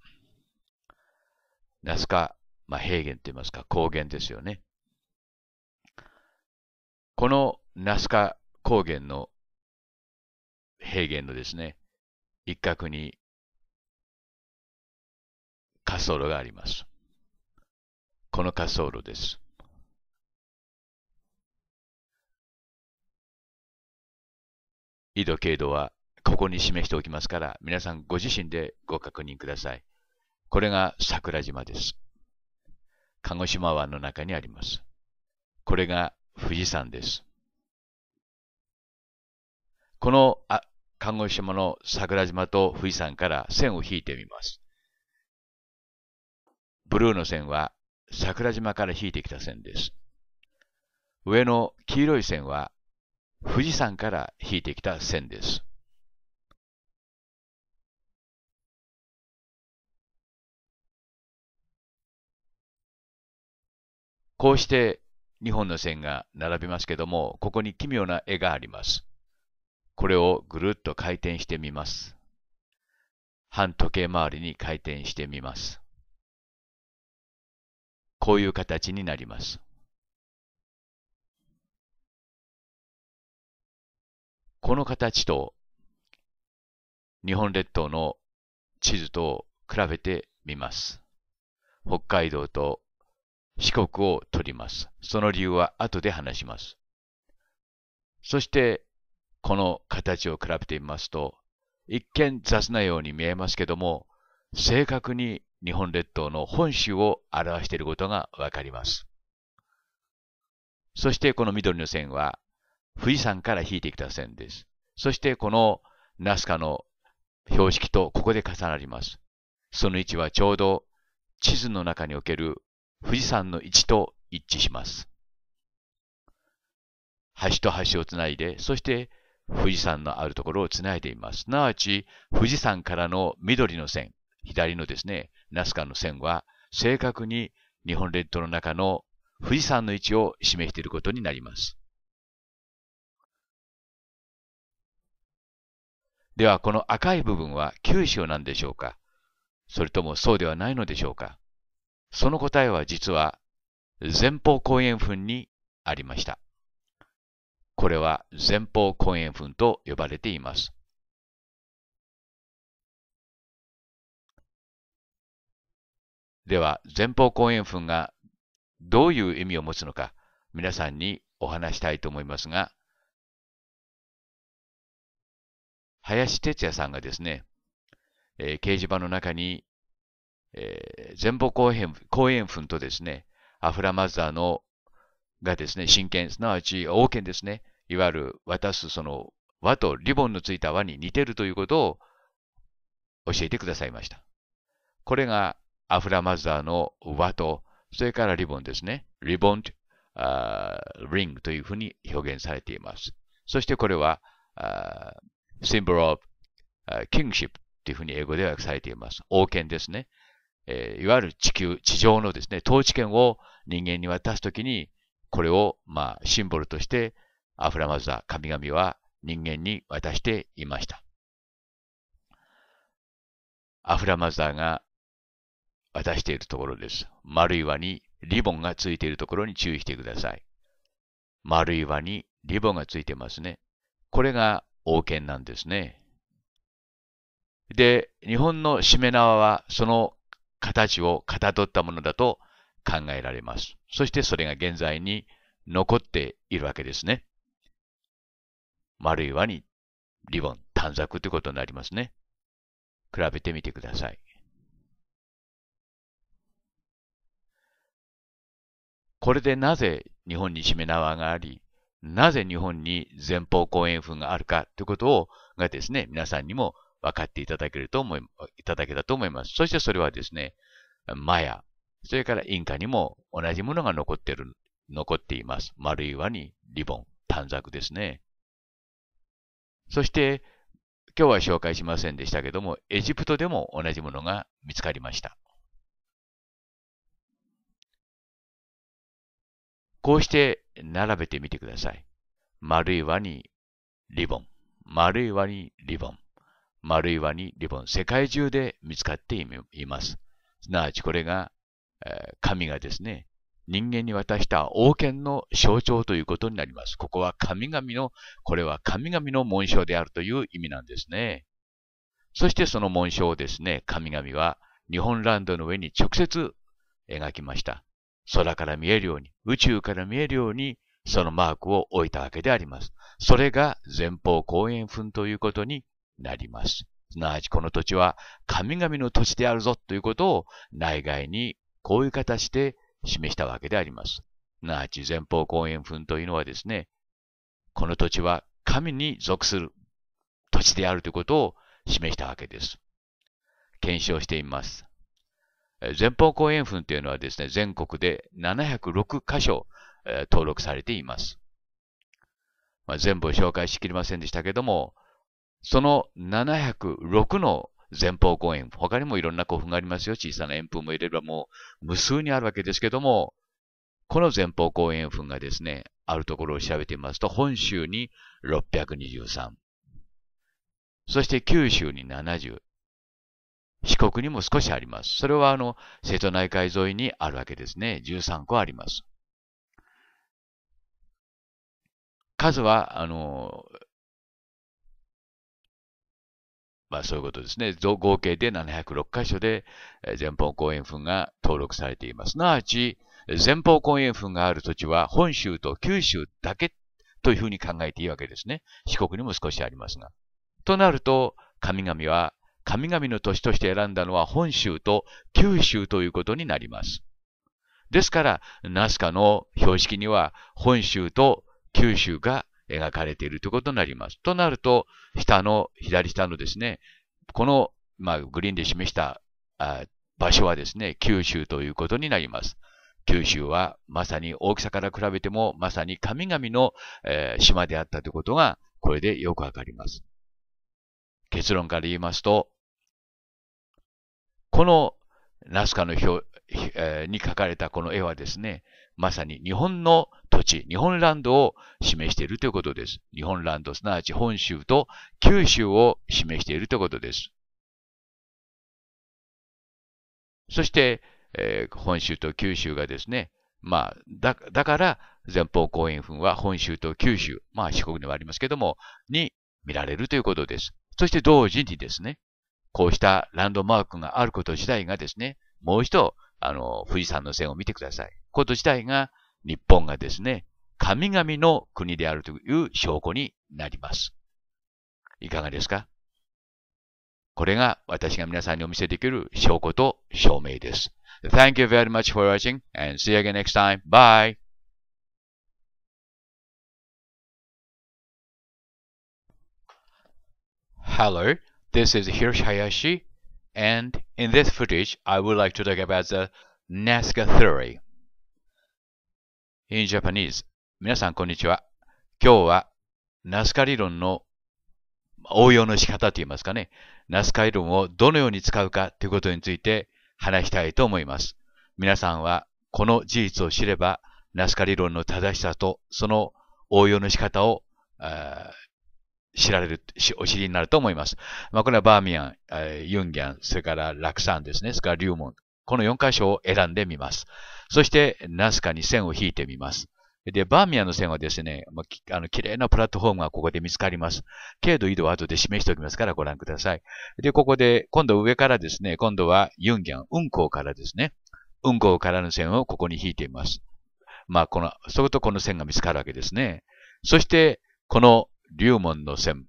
ナスカ、まあ、平原と言いますか、高原ですよね。このナスカ高原の平原のですね、一角に滑走路があります。この滑走路です。緯度、経度はここに示しておきますから、皆さんご自身でご確認ください。これが桜島です。鹿児島湾の中にあります。これが富士山です。このあ鹿児島の桜島と富士山から線を引いてみます。ブルーの線は桜島から引いてきた線です。上の黄色い線は富士山から引いてきた線です。こうして2本の線が並びますけども、ここに奇妙な絵があります。これをぐるっと回転してみます。反時計回りに回転してみます。こういう形になります。この形と日本列島の地図と比べてみます。北海道と四国を取ります。その理由は後で話します。そして、この形を比べてみますと、一見雑なように見えますけども、正確に日本列島の本州を表していることがわかります。そしてこの緑の線は富士山から引いてきた線です。そしてこのナスカの標識とここで重なります。その位置はちょうど地図の中における富士山の位置と一致します。橋と橋をつないで、そして富士山のあるところをつないでいます。すなわち、富士山からの緑の線、左のですね、ナスカの線は、正確に日本列島の中の富士山の位置を示していることになります。ではこの赤い部分は九州なんでしょうかそれともそうではないのでしょうかその答えは実は前方後円墳にありました。これは前方後円墳と呼ばれています。では前方後円墳がどういう意味を持つのか皆さんにお話したいと思いますが、林哲也さんがですね、えー、掲示板の中に、えー、前方後円後円墳とですね、アフラマザーのがですね、真剣、すなわち王権ですね、いわゆる渡すその和とリボンのついた和に似てるということを教えてくださいました。これがアフラマザーの和と、それからリボンですね、リボンあリングというふうに表現されています。そしてこれは、symbol of kingship というふうに英語では訳されています。王権ですね。えー、いわゆる地球、地上のですね、統治権を人間に渡すときに、これを、まあ、シンボルとして、アフラマズダ、神々は人間に渡していました。アフラマズダが渡しているところです。丸い輪にリボンがついているところに注意してください。丸い輪にリボンがついてますね。これが王権なんですね。で、日本のしめ縄はその形をかたどったものだと考えられます。そしてそれが現在に残っているわけですね。丸い輪にリボン、短冊ということになりますね。比べてみてください。これでなぜ日本にしめ縄があり、なぜ日本に前方後円墳があるかということを、がですね、皆さんにも分かっていただけると思い、いただけたと思います。そしてそれはですね、マヤ、それからインカにも同じものが残ってる、残っています。丸い輪にリボン、短冊ですね。そして、今日は紹介しませんでしたけども、エジプトでも同じものが見つかりました。こうして並べてみてください。丸い輪にリボン、丸い輪にリボン、丸い輪にリボン、世界中で見つかっています。すなわちこれが、え神がですね、人間に渡した王権の象徴ということになります。ここは神々の、これは神々の紋章であるという意味なんですね。そしてその紋章をですね、神々は日本ランドの上に直接描きました。空から見えるように、宇宙から見えるように、そのマークを置いたわけであります。それが前方後円墳ということになります。すなわちこの土地は神々の土地であるぞということを内外にこういう形で示したわけであります。すなわち前方後円墳というのはですね、この土地は神に属する土地であるということを示したわけです。検証してみます。前方後円墳というのはですね、全国で706箇所、えー、登録されています。まあ、全部紹介しきれませんでしたけども、その706の前方後円、他にもいろんな古墳がありますよ。小さな円墳も入れればもう無数にあるわけですけども、この前方後円墳がですね、あるところを調べてみますと、本州に623、そして九州に70、四国にも少しあります。それはあの、瀬戸内海沿いにあるわけですね。13個あります。数は、あの、まあそういうことですね。合計で706箇所で前方後円墳が登録されています。すなわち、前方後円墳がある土地は本州と九州だけというふうに考えていいわけですね。四国にも少しありますが。となると、神々は神々の都市として選んだのは本州と九州ということになります。ですから、ナスカの標識には本州と九州が描かれているということになります。となると、下の、左下のですね、この、まあ、グリーンで示した場所はですね、九州ということになります。九州はまさに大きさから比べてもまさに神々の、えー、島であったということがこれでよくわかります。結論から言いますと、このナスカの表、えー、に書かれたこの絵はですね、まさに日本の土地、日本ランドを示しているということです。日本ランド、すなわち本州と九州を示しているということです。そして、えー、本州と九州がですね、まあ、だだから前方後円墳は本州と九州、まあ四国ではありますけども、に見られるということです。そして同時にですね、こうしたランドマークがあること自体がですね、もう一度、あの、富士山の線を見てください。こと自体が、日本がですね、神々の国であるという証拠になります。いかがですかこれが私が皆さんにお見せできる証拠と証明です。Thank you very much for watching and see you again next time. Bye! Hello. This is Hiroshi Hayashi, and in this footage, I would like to talk about the n a s c a Theory. In Japanese, 皆さんこんにちは。今日は、NASCA 理論の応用の仕方といいますかね、NASCA 理論をどのように使うかということについて話したいと思います。皆さんは、この事実を知れば、NASCA 理論の正しさと、その応用の仕方を知られる、お知りになると思います。まあ、これはバーミヤン、ユンギャン、それからラクサンですね、それからリュウモン。この4箇所を選んでみます。そして、ナスカに線を引いてみます。で、バーミヤンの線はですね、まあ、あの、綺麗なプラットフォームがここで見つかります。軽度、緯度は後で示しておきますからご覧ください。で、ここで、今度上からですね、今度はユンギャン、運行からですね、運行からの線をここに引いています。まあ、この、そことこの線が見つかるわけですね。そして、この龍門の線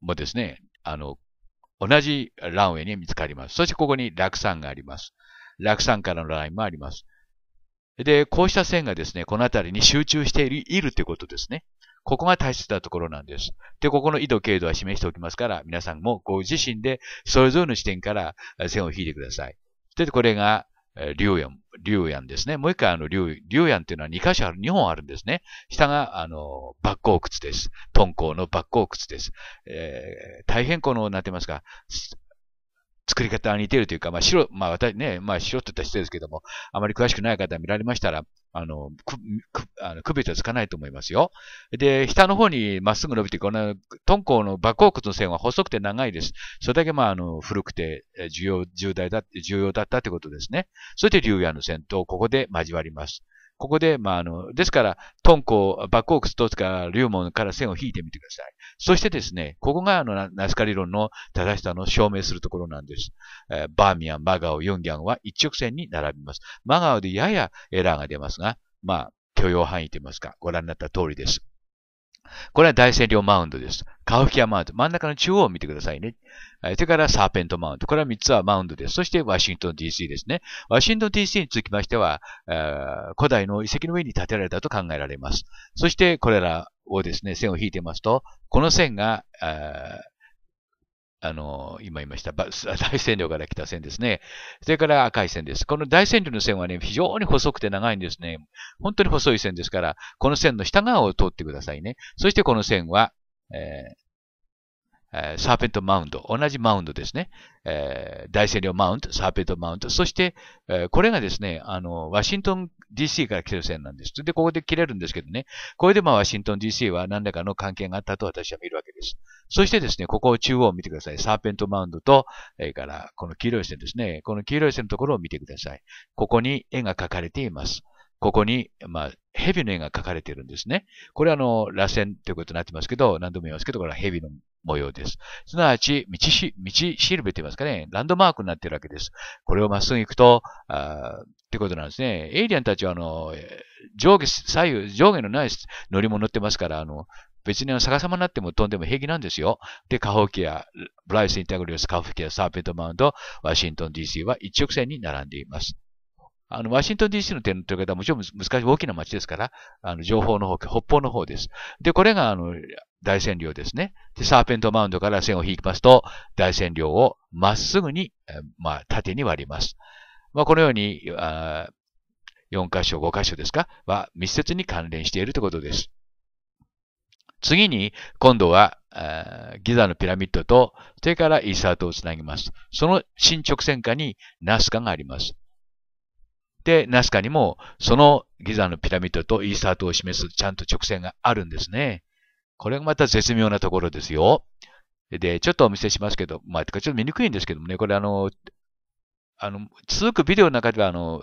もですね、あの、同じランウェイに見つかります。そしてここに落山があります。落山からのラインもあります。で、こうした線がですね、この辺りに集中しているいるということですね。ここが大切なところなんです。で、ここの緯度、経度は示しておきますから、皆さんもご自身でそれぞれの視点から線を引いてください。で、これがリュウヤン、リュウヤンですね。もう一回あの、リュウ、リュウヤンっていうのは2箇所ある、2本あるんですね。下が、あの、抜光窟です。トンコウのバッ抜光窟です。えー、大変この、なんて言いますか、作り方が似てるというか、まあ、白、まあ、私ね、まあ、白って言った人ですけども、あまり詳しくない方見られましたら、あの、く、く、あの区別はつかないと思いますよ。で、下の方にまっすぐ伸びて、この、敦煌の馬甲骨の線は細くて長いです。それだけ、まあ、あの、古くて、重要、重大だ、重要だったということですね。そして、竜野の線と、ここで交わります。ここで、まあ、あの、ですから、トンコ、バッオークスとか、モンから線を引いてみてください。そしてですね、ここが、あの、ナスカ理論の正しさの証明するところなんです。えー、バーミヤン、マガオ、ヨンギャンは一直線に並びます。マガオでややエラーが出ますが、まあ、許容範囲といいますか、ご覧になった通りです。これは大線領マウンドです。カウフキアマウンド。真ん中の中央を見てくださいね。それからサーペントマウンド。これは3つはマウンドです。そしてワシントン DC ですね。ワシントン DC につきましては、古代の遺跡の上に建てられたと考えられます。そしてこれらをですね、線を引いてますと、この線が、あの、今言いました、大線量から来た線ですね。それから赤い線です。この大線量の線はね、非常に細くて長いんですね。本当に細い線ですから、この線の下側を通ってくださいね。そしてこの線は、えー、えー、サーペントマウンド、同じマウンドですね。えー、大聖量マウント、サーペントマウント、そして、えー、これがですね、あの、ワシントン DC から来てる線なんです。で、ここで切れるんですけどね、これでまあワシントン DC は何らかの関係があったと私は見るわけです。そしてですね、ここを中央を見てください。サーペントマウンドと、えー、から、この黄色い線ですね、この黄色い線のところを見てください。ここに絵が描かれています。ここに、まあ、蛇の絵が描かれているんですね。これはあの、螺旋ということになってますけど、何度も言いますけど、これは蛇の模様です。すなわち、道し、道しるべと言いますかね、ランドマークになっているわけです。これをまっすぐ行くと、あってことなんですね。エイリアンたちはあの、上下、左右、上下のない乗り物乗ってますから、あの、別に逆さまになっても飛んでも平気なんですよ。で、カホキア、ブライス・インタグリオス、カホキア、サーペントマウンド、ワシントン DC は一直線に並んでいます。あの、ワシントン DC の点の取り方はもちろん難しい大きな街ですから、あの、情報の方、北方の方です。で、これが、あの、大占領ですね。で、サーペントマウンドから線を引きますと、大占領をまっすぐに、まあ、縦に割ります。まあ、このように、あ4箇所、5箇所ですかは密接に関連しているということです。次に、今度は、ギザのピラミッドと、それからイーサートをつなぎます。その進捗線下にナスカがあります。で、ナスカにもそのギザのピラミッドとイースター島を示すちゃんと直線があるんですね。これがまた絶妙なところですよ。で、ちょっとお見せしますけど、まあ、ちょっと見にくいんですけどもね、これあの、あの、続くビデオの中ではあの、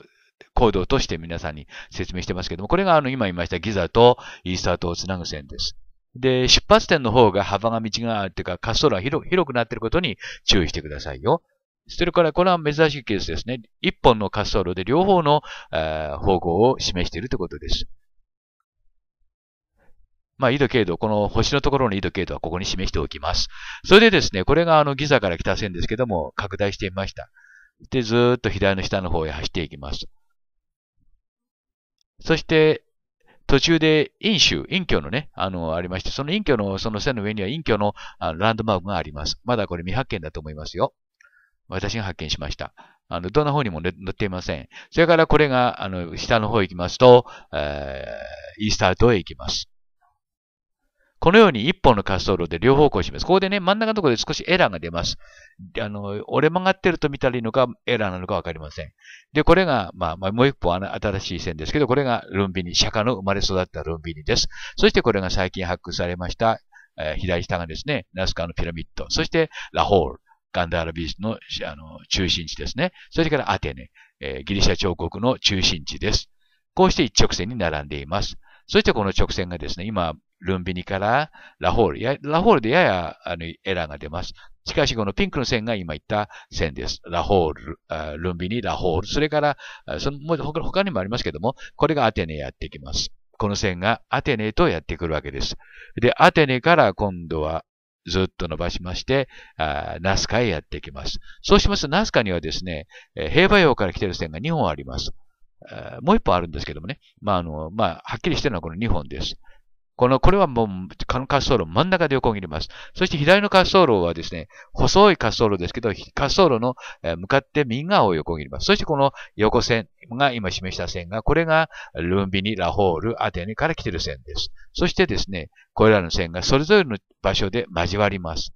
コードを通として皆さんに説明してますけども、これがあの、今言いましたギザとイースター島をつなぐ線です。で、出発点の方が幅が道が、っていうか滑走路が広くなっていることに注意してくださいよ。それからこれは珍しいケースですね。一本の滑走路で両方の、え方向を示しているということです。まあ、緯度経度、この星のところの緯度経度はここに示しておきます。それでですね、これがあのギザから来た線ですけども、拡大してみました。で、ずっと左の下の方へ走っていきます。そして、途中で陰州、陰居のね、あの、ありまして、その陰居の、その線の上には陰居のあのランドマークがあります。まだこれ未発見だと思いますよ。私が発見しました。あの、どの方にも載っていません。それからこれが、あの、下の方行きますと、えー、イースター島へ行きます。このように一本の滑走路で両方向を示す。ここでね、真ん中のところで少しエラーが出ます。あの、折れ曲がってると見たらいいのか、エラーなのかわかりません。で、これが、まあ、まあ、もう一本新しい線ですけど、これがルンビニ、釈迦の生まれ育ったルンビニです。そしてこれが最近発掘されました、えー、左下がですね、ナスカのピラミッド。そして、ラホール。ガンダーラビーのあの中心地ですね。それからアテネ、えー、ギリシャ彫刻の中心地です。こうして一直線に並んでいます。そしてこの直線がですね、今、ルンビニからラホール。やラホールでややあのエラーが出ます。しかし、このピンクの線が今言った線です。ラホール、ルンビニ、ラホール。それから、その他にもありますけども、これがアテネやってきます。この線がアテネとやってくるわけです。で、アテネから今度はずっと伸ばしまして、あナスカへやってきます。そうしますと、ナスカにはですね、平和洋から来ている線が2本あります。もう1本あるんですけどもね、まあ、あの、まあ、はっきりしてるのはこの2本です。この、これはもう、この滑走路真ん中で横切ります。そして左の滑走路はですね、細い滑走路ですけど、滑走路の向かって右側を横切ります。そしてこの横線が今示した線が、これがルンビニ、ラホール、アテネから来ている線です。そしてですね、これらの線がそれぞれの場所で交わります。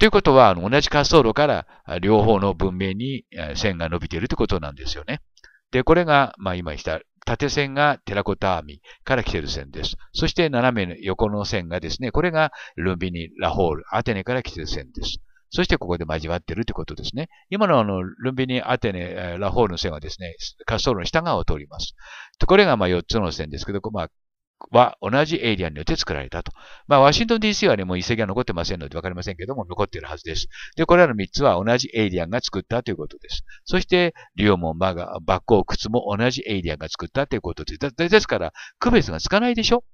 ということは、同じ滑走路から両方の文明に線が伸びているということなんですよね。で、これが、まあ今した縦線がテラコターミから来ている線です。そして斜めの横の線がですね、これがルンビニ、ラホール、アテネから来ている線です。そしてここで交わっているということですね。今のあの、ルンビニ、アテネ、ラホールの線はですね、滑走路の下側を通ります。これがまあ4つの線ですけど、まあ、は同じエイリアンによって作られたと。まあ、ワシントン DC はね、もう遺跡が残ってませんので分かりませんけども、残っているはずです。で、これらの3つは同じエイリアンが作ったということです。そして、リオモン、マガ、バッコー、靴も同じエイリアンが作ったということです。ですから、区別がつかないでしょ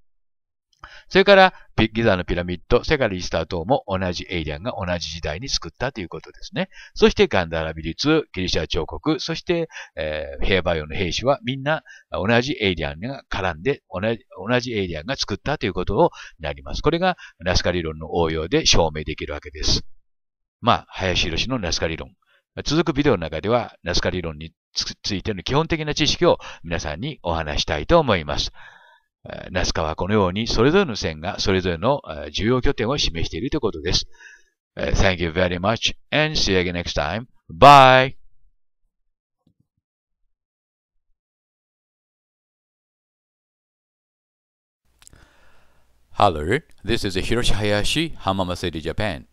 それから、ギザのピラミッド、世界リスター等も同じエイリアンが同じ時代に作ったということですね。そしてガンダーラ美術、ギリシャ彫刻、そして、えー、ヘバイオの兵士はみんな同じエイリアンが絡んで同じ、同じエイリアンが作ったということになります。これがナスカ理論の応用で証明できるわけです。まあ、林博のナスカ理論。続くビデオの中では、ナスカ理論についての基本的な知識を皆さんにお話したいと思います。ナスカはこのようにそれぞれの線がそれぞれの重要拠点を示しているということです。Thank you very much and see you again next time. Bye! Hello, this is Hiroshi Hayashi, Hamama City, Japan.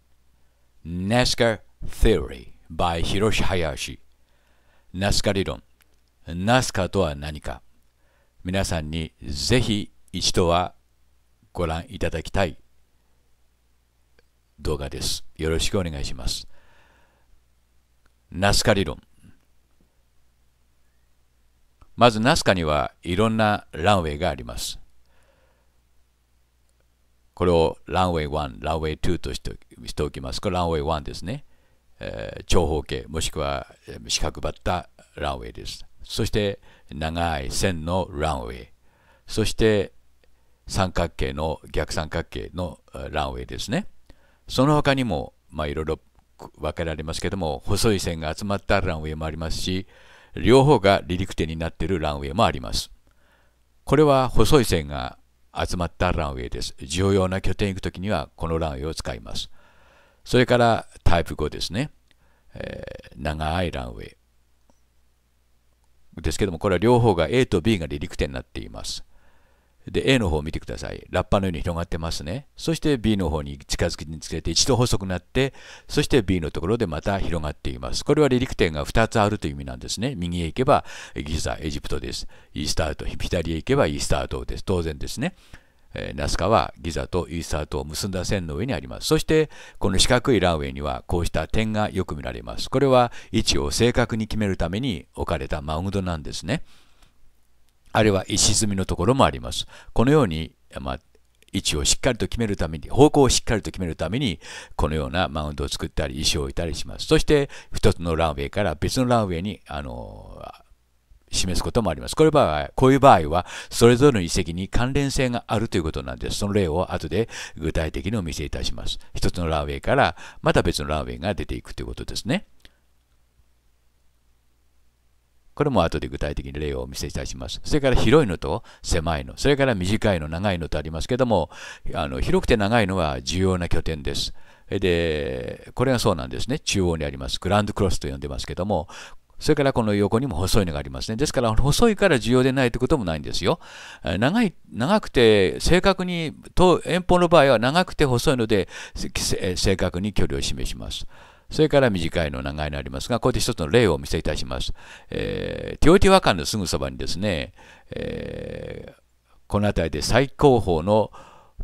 NASCAR Theory by Hiroshi Hayashi. NASCAR 理論。NASCAR とは何か皆さんにぜひ一度はご覧いただきたい動画です。よろしくお願いします。ナスカ理論。まずナスカにはいろんなランウェイがあります。これをランウェイ1、ランウェイ2としておきます。これランウェイ1ですね。えー、長方形、もしくは四角ばったランウェイです。そして長い線のランウェイそして三角形の逆三角形のランウェイですねその他にもまあいろいろ分けられますけども細い線が集まったランウェイもありますし両方が離陸点になっているランウェイもありますこれは細い線が集まったランウェイです重要な拠点行く時にはこのランウェイを使いますそれからタイプ5ですね、えー、長いランウェイですけども、これは両方が A と B が離陸点になっています。で、A の方を見てください。ラッパのように広がってますね。そして B の方に近づきにつけて一度細くなって、そして B のところでまた広がっています。これは離陸点が2つあるという意味なんですね。右へ行けばギザ、エジプトです。イースター島、左へ行けばイースター島です。当然ですね。えナスカはギザとイースター島を結んだ線の上にあります。そして、この四角いランウェイにはこうした点がよく見られます。これは位置を正確に決めるために置かれたマウンドなんですね。あるいは石積みのところもあります。このように、まあ、位置をしっかりと決めるために、方向をしっかりと決めるために、このようなマウンドを作ったり、石を置いたりします。そして、一つのランウェイから別のランウェイに、あの、示すこともあります。これ場合こういう場合は、それぞれの遺跡に関連性があるということなんです。その例を後で具体的にお見せいたします。一つのランウェイから、また別のランウェイが出ていくということですね。これも後で具体的に例をお見せいたします。それから広いのと狭いの、それから短いの、長いのとありますけども、あの広くて長いのは重要な拠点です。で、これがそうなんですね。中央にあります。グランドクロスと呼んでますけども、それからこの横にも細いのがありますね。ですから細いから重要でないということもないんですよ。長い長くて正確に遠方の場合は長くて細いので正確に距離を示します。それから短いの長いのありますが、ここで一つの例をお見せいたします。えー、ティオティワカンのすぐそばにですね、えー、この辺りで最高峰の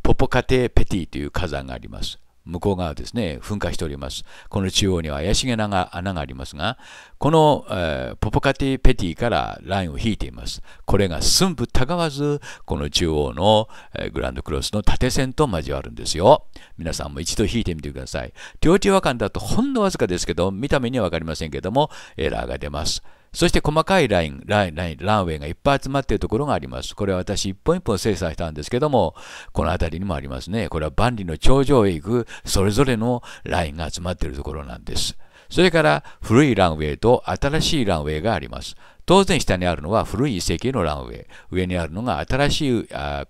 ポポカテペティという火山があります。向こう側ですね、噴火しております。この中央には怪しげなが穴がありますが、この、えー、ポポカティペティからラインを引いています。これが寸分たがわず、この中央の、えー、グランドクロスの縦線と交わるんですよ。皆さんも一度引いてみてください。領地和感だとほんのわずかですけど、見た目にはわかりませんけども、エラーが出ます。そして細かいライン、ライン、ライン、ランウェイがいっぱい集まっているところがあります。これは私一本一本精査したんですけども、この辺りにもありますね。これは万里の頂上へ行くそれぞれのラインが集まっているところなんです。それから古いランウェイと新しいランウェイがあります。当然下にあるのは古い遺跡のランウェイ、上にあるのが新しいあ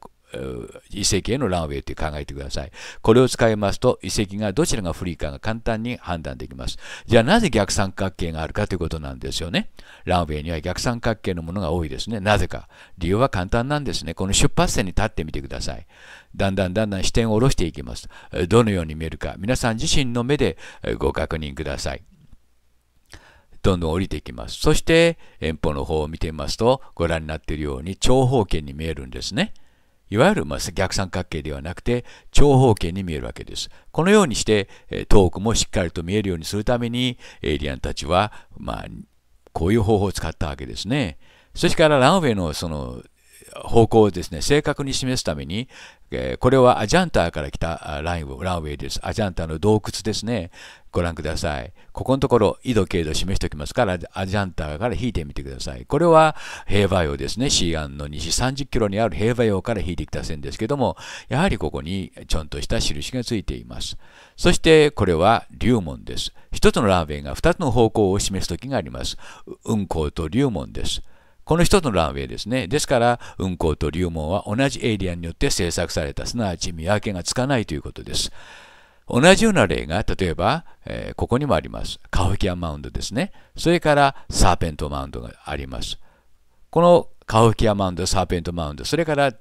遺跡へのランウェイって考えてください。これを使いますと、遺跡がどちらがフリーかが簡単に判断できます。じゃあなぜ逆三角形があるかということなんですよね。ランウェイには逆三角形のものが多いですね。なぜか。理由は簡単なんですね。この出発点に立ってみてください。だんだんだんだん視点を下ろしていきます。どのように見えるか、皆さん自身の目でご確認ください。どんどん降りていきます。そして遠方の方を見てみますと、ご覧になっているように長方形に見えるんですね。いわゆるま逆三角形ではなくて長方形に見えるわけです。このようにして遠くもしっかりと見えるようにするためにエイリアンたちはまあこういう方法を使ったわけですね。そしてからランウェイのその方向をですね、正確に示すために、えー、これはアジャンターから来たラインランウェイです。アジャンターの洞窟ですね。ご覧ください。ここのところ、緯度、経度を示しておきますから、アジャンターから引いてみてください。これは平和洋ですね。アンの西30キロにある平和洋から引いてきた線ですけども、やはりここにちょんとした印がついています。そして、これは龍門です。一つのランウェイが二つの方向を示すときがあります。運行と龍門です。この一つのランウェイですね。ですから、運行と龍門は同じエイリアンによって制作された、すなわち見分けがつかないということです。同じような例が、例えば、えー、ここにもあります。カホキアンマウンドですね。それから、サーペントマウンドがあります。このカウキアマウンド、サーペントマウンド、それから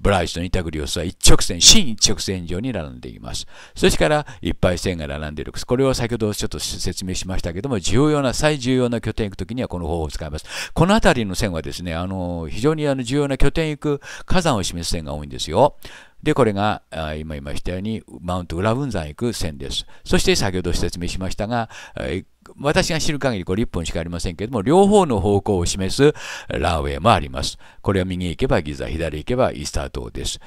ブライスのインタグリオスは一直線、新一直線上に並んでいます。そしてからいっぱい線が並んでいる。これを先ほどちょっと説明しましたけども、重要な、最重要な拠点行くときにはこの方法を使います。この辺りの線はですね、あの非常にあの重要な拠点行く火山を示す線が多いんですよ。で、これが今言いましたようにマウント裏分山行く線です。そして先ほど説明しましたが、私が知る限りこれ1本しかありませんけれども、両方の方向を示すランウェイもあります。これは右へ行けばギザ、左へ行けばイースター島です。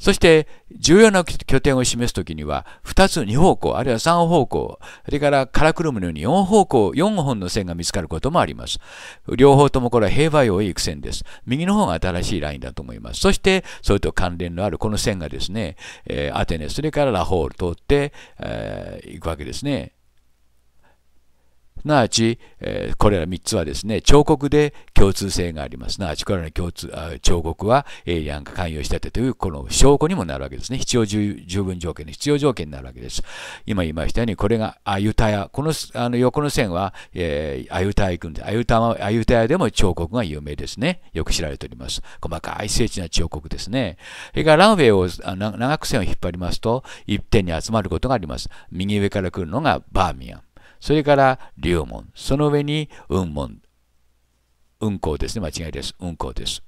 そして、重要な拠点を示すときには、2つ2方向、あるいは3方向、それからカラクルムのように4方向、4本の線が見つかることもあります。両方ともこれは平和用行く線です。右の方が新しいラインだと思います。そして、それと関連のあるこの線がですね、えー、アテネ、それからラホール通って、えー、行くわけですね。すなわち、えこれら3つはですね、彫刻で共通性があります。すなわち、これらの共通あ彫刻はエイリアンが関与したという、この証拠にもなるわけですね。必要十分条件の必要条件になるわけです。今言いましたように、これがアユタヤ、このあの横の線は、えー、アユタヤ行くんで、アユタヤアユタヤでも彫刻が有名ですね。よく知られております。細かい精緻な彫刻ですね。それからランウェイを、長く線を引っ張りますと、一点に集まることがあります。右上から来るのがバーミヤン。それから龍門、その上に雲門、雲行ですね、間違いです、雲行です。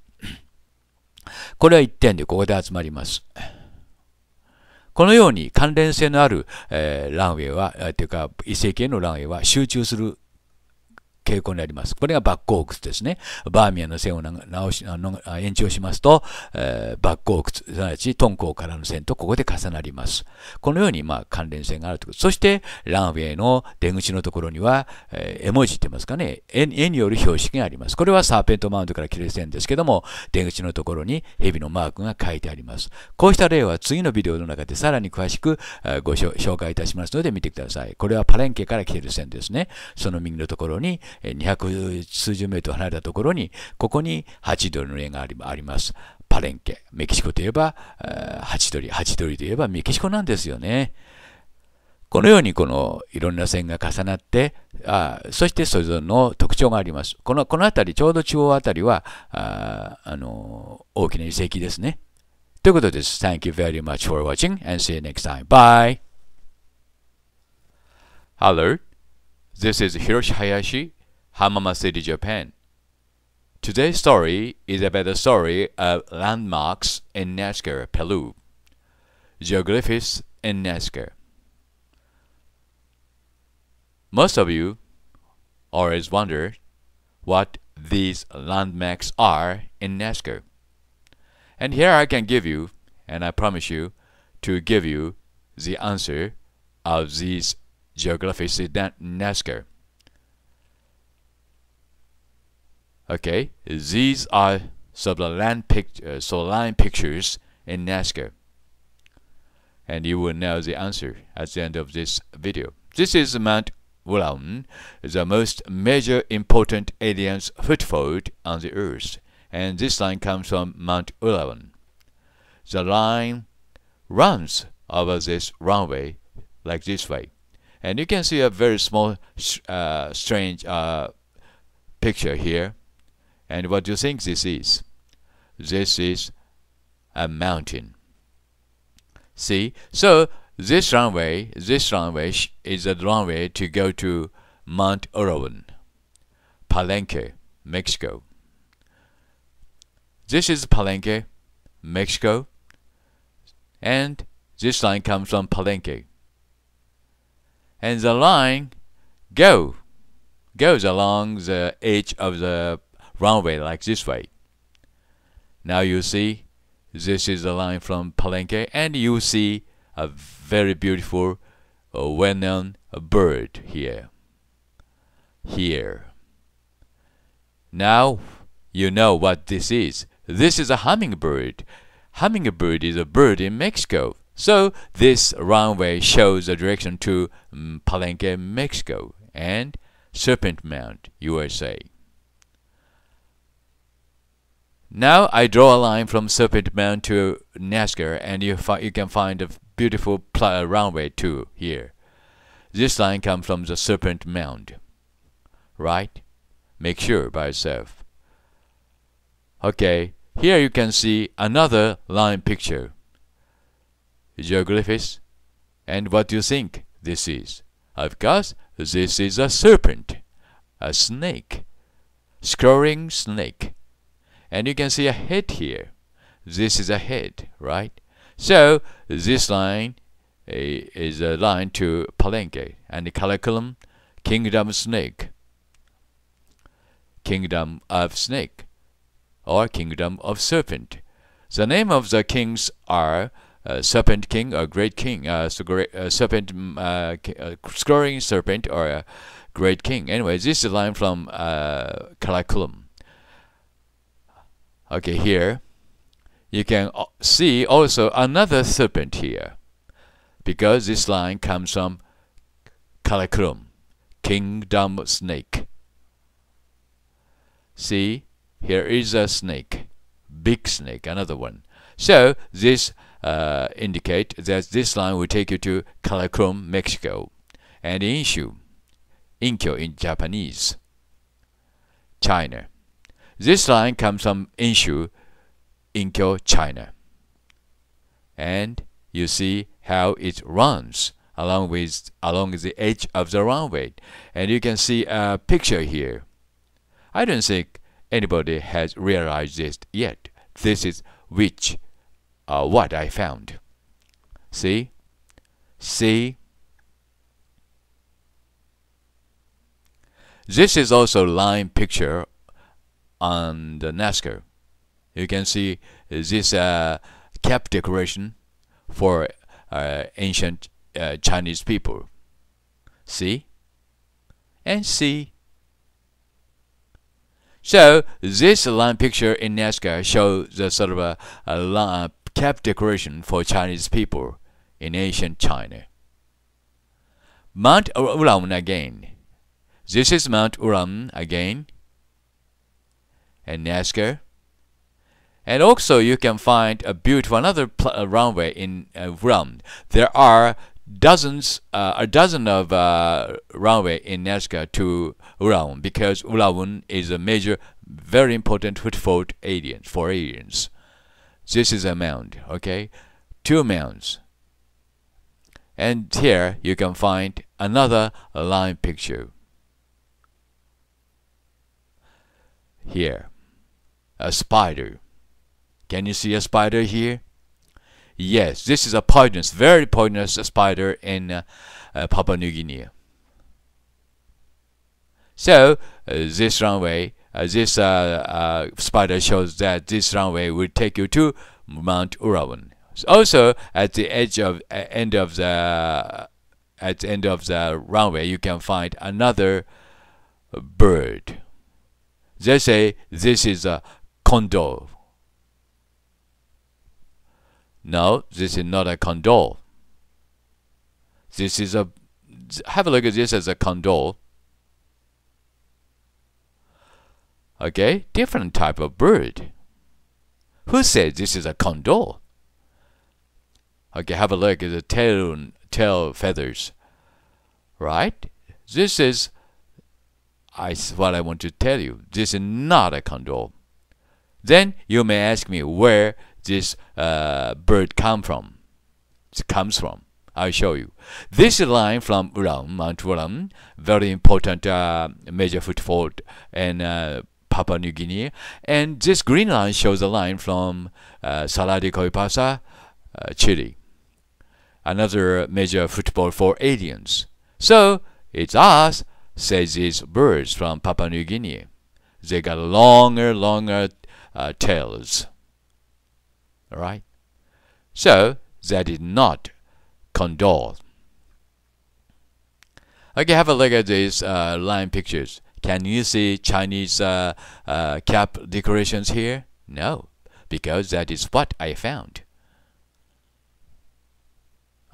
これは1点でここで集まります。このように関連性のある、えー、ランウェイは、というか、異跡へのランウェイは集中する傾向にあります。これがバックオークスですね。バーミヤンの線を直し延長しますと、えー、バックオークス、すなわち敦煌からの線とここで重なります。このように、まあ、関連性があるということ。そして、ランウェイの出口のところには、えー、絵文字って言いますかね絵、絵による標識があります。これはサーペントマウントから切れ線ですけども、出口のところに蛇のマークが書いてあります。こうした例は次のビデオの中でさらに詳しく、ご紹介いたしますので見てください。これはパレンケから来れる線ですね。その右のところに、200数十メートル離れたところに、ここに8ドルの例があります。パレンケ。メキシコといえば8ドル、8ドルといえばメキシコなんですよね。このようにこのいろんな線が重なってあそしてそれぞれの特徴がありますこのこの辺りちょうど中央辺りはああの大きな遺跡ですねということです Thank you very much for watching and see you next time bye Hello this is Hiroshi Hayashi Hamama City, Japan. Today's story is about the story of landmarks in Nazca, Peru. Geographies in Nazca. Most of you always wonder what these landmarks are in Nazca. And here I can give you, and I promise you, to give you the answer of these geographies in Nazca. okay these are sublime, pic uh, sublime pictures in Nazca and you will know the answer at the end of this video this is Mount Wulong, the most major important alien's foothold on the earth and this line comes from Mount Wulong. the line runs over this runway like this way and you can see a very small uh, strange uh, picture here and what do you think this is? This is a mountain. See? So this runway, this runway is a runway to go to Mount Orowan, Palenque, Mexico. This is Palenque, Mexico, and this line comes from Palenque. And the line go goes along the edge of the runway like this way. Now you see, this is the line from Palenque and you see a very beautiful uh, well-known bird here. Here. Now you know what this is. This is a hummingbird. Hummingbird is a bird in Mexico. So this runway shows the direction to um, Palenque, Mexico and Serpent Mount, USA. Now I draw a line from Serpent Mound to Nazca, and you, you can find a beautiful runway too here. This line comes from the Serpent Mound, right? Make sure by yourself. Okay, here you can see another line picture. Geoglyphs, and what do you think this is? Of course, this is a serpent, a snake, scurrying snake and you can see a head here this is a head right so this line eh, is a line to Palenque and the curriculum kingdom snake kingdom of snake or kingdom of serpent the name of the kings are uh, serpent king or great king uh, so great, uh, serpent uh, uh scurrying serpent or a great king anyway this is a line from uh, curriculum Okay, here you can see also another serpent here because this line comes from Kalakurum, kingdom snake. See, here is a snake, big snake, another one. So this uh, indicate that this line will take you to Kalakurum, Mexico, and Inshu, Inkyo in Japanese, China. This line comes from Inshu, Inkyo, China. And you see how it runs along with along the edge of the runway. And you can see a picture here. I don't think anybody has realized this yet. This is which uh, what I found. See? See? This is also line picture on the Nazca. You can see this uh, cap decoration for uh, ancient uh, Chinese people. See? And see. So this line picture in Nazca shows the sort of a, a line, cap decoration for Chinese people in ancient China. Mount Uram again. This is Mount Uram again and Nazca, And also you can find a beautiful another runway in uh, There are dozens, uh, a dozen of uh, runway in Nazca to Rome because Ulaun is a major, very important foothold area for aliens. This is a mound, okay? Two mounds. And here you can find another line picture. Here a spider. Can you see a spider here? Yes, this is a poisonous, very poisonous spider in uh, uh, Papua New Guinea. So uh, this runway, uh, this uh, spider shows that this runway will take you to Mount Urawan. Also, at the edge of end of the at the end of the runway, you can find another bird. They say this is a condor. No, this is not a condor. This is a, have a look at this as a condor. Okay, different type of bird. Who said this is a condor? Okay, have a look at the tail, tail feathers. Right? This is I, what I want to tell you. This is not a condor. Then you may ask me where this uh, bird come from. It comes from. I'll show you. This line from Ulam, Mount Ulam, very important uh, major football in uh, Papua New Guinea. And this green line shows a line from uh, de Coipasa, uh, Chile. Another major football for aliens. So, it's us, says these birds from Papua New Guinea. They got longer, longer uh, tails. Alright? So, they did not condole. Okay, have a look at these uh, line pictures. Can you see Chinese uh, uh, cap decorations here? No, because that is what I found.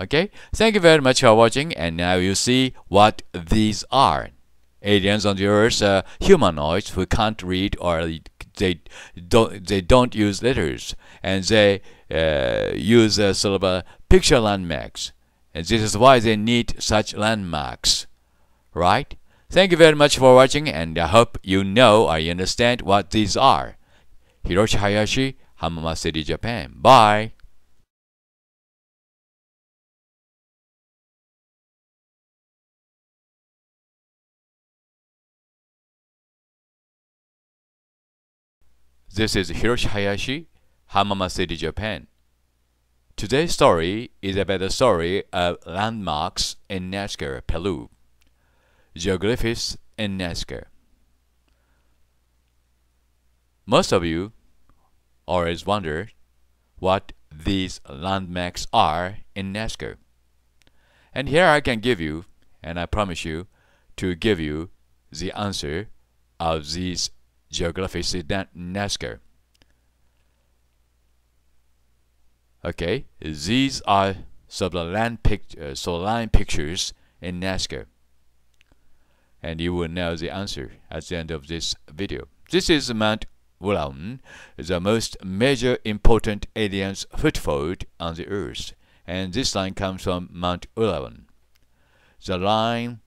Okay, thank you very much for watching and now you see what these are. Aliens on the earth, uh, humanoids who can't read or they don't they don't use letters and they uh, use a sort of a picture landmarks and this is why they need such landmarks right thank you very much for watching and i hope you know i understand what these are hiroshi hayashi hamama japan bye This is Hiroshi Hayashi, Hamama City, Japan. Today's story is about the story of landmarks in Nazca, Peru. Geographies in Nazca. Most of you always wonder what these landmarks are in Nazca. And here I can give you, and I promise you, to give you the answer of these geografische NASCAR. Okay, these are land pict uh, line pictures in NASCAR. And you will know the answer at the end of this video. This is Mount Wulong, the most major important alien's foothold on the earth, and this line comes from Mount Ulawan. The line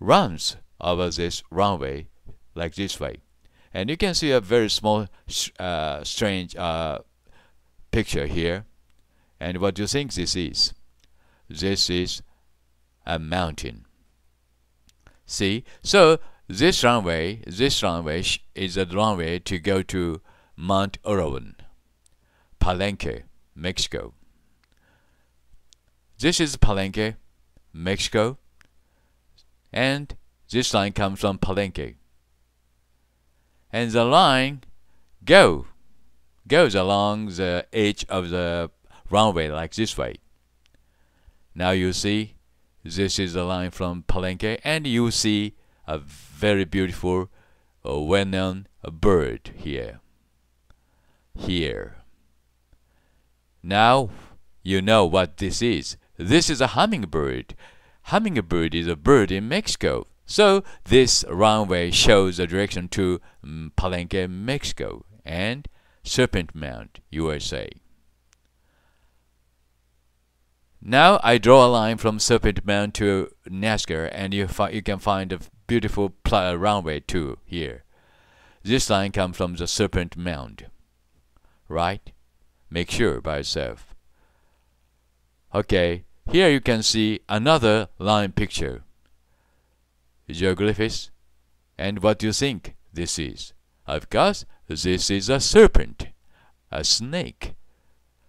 runs over this runway like this way and you can see a very small uh, strange uh, picture here and what do you think this is this is a mountain see so this runway this runway is a runway to go to Mount Orowan Palenque Mexico this is Palenque Mexico and this line comes from Palenque and the line go goes along the edge of the runway like this way. Now you see this is the line from Palenque and you see a very beautiful uh, well-known bird here. Here. Now you know what this is. This is a hummingbird. Hummingbird is a bird in Mexico. So this runway shows the direction to mm, Palenque, Mexico and Serpent Mound, USA. Now I draw a line from Serpent Mound to Nazca and you, you can find a beautiful runway too here. This line comes from the Serpent Mound, right? Make sure by yourself. Okay, here you can see another line picture geoglyphs, and what do you think this is? Of course, this is a serpent, a snake,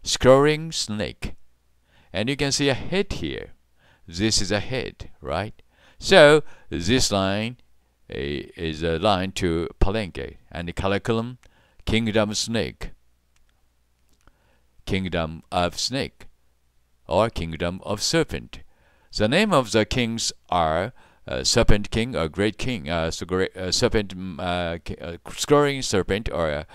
scurrying snake. And you can see a head here. This is a head, right? So this line eh, is a line to Palenque and the curriculum Kingdom Snake. Kingdom of Snake or Kingdom of Serpent. The name of the kings are uh, serpent king a great king, a uh, great, uh, serpent, mm, uh, uh, scurrying serpent or a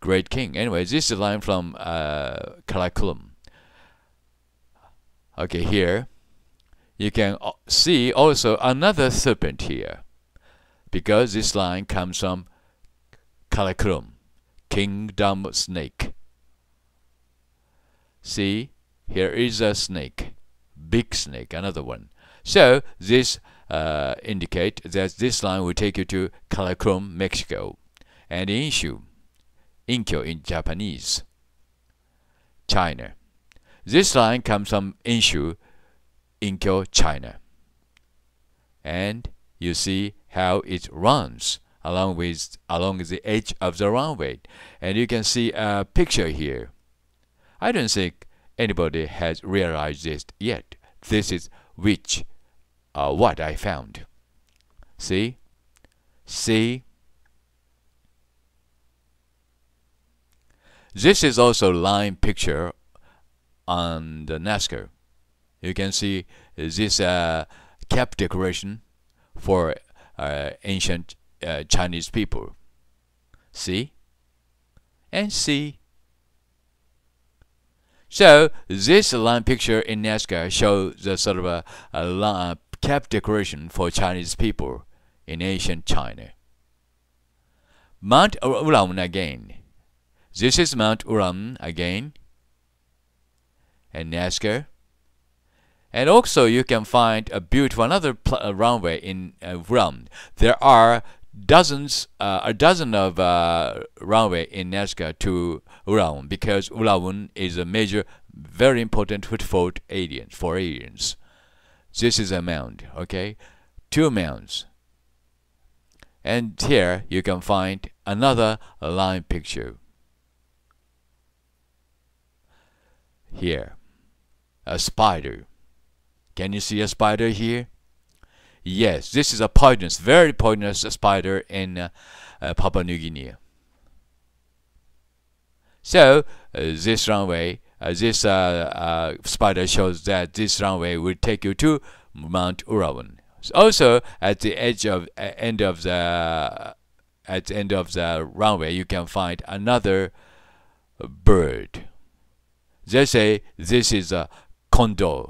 great king. Anyway, this is a line from uh, Caraculum. Okay, here you can see also another serpent here because this line comes from Caraculum, kingdom snake. See, here is a snake, big snake, another one. So this uh, indicate that this line will take you to Calacom, Mexico, and Inshu, Inkyo in Japanese, China. This line comes from Inshu, Inkyo, China. And you see how it runs along with along the edge of the runway. And you can see a picture here. I don't think anybody has realized this yet. This is which uh, what I found. See? See? This is also line picture on the Nazca. You can see this uh, cap decoration for uh, ancient uh, Chinese people. See? And see? So this line picture in Nazca shows the sort of a, a line, cap decoration for Chinese people in ancient China. Mount Uram again. This is Mount Uram again. And Nazca. And also you can find a beautiful another uh, runway in uh, There are dozens, uh, a dozen of uh, runway in Nazca to Ulaun because Ulaun is a major, very important footfall alien for aliens. This is a mound, okay? Two mounds. And here you can find another line picture. Here, a spider. Can you see a spider here? Yes, this is a poisonous, very poisonous spider in uh, uh, Papua New Guinea. So, uh, this runway uh, this uh, uh, spider shows that this runway will take you to Mount Urawan. Also, at the edge of uh, end of the uh, at the end of the runway, you can find another bird. They say this is a condor.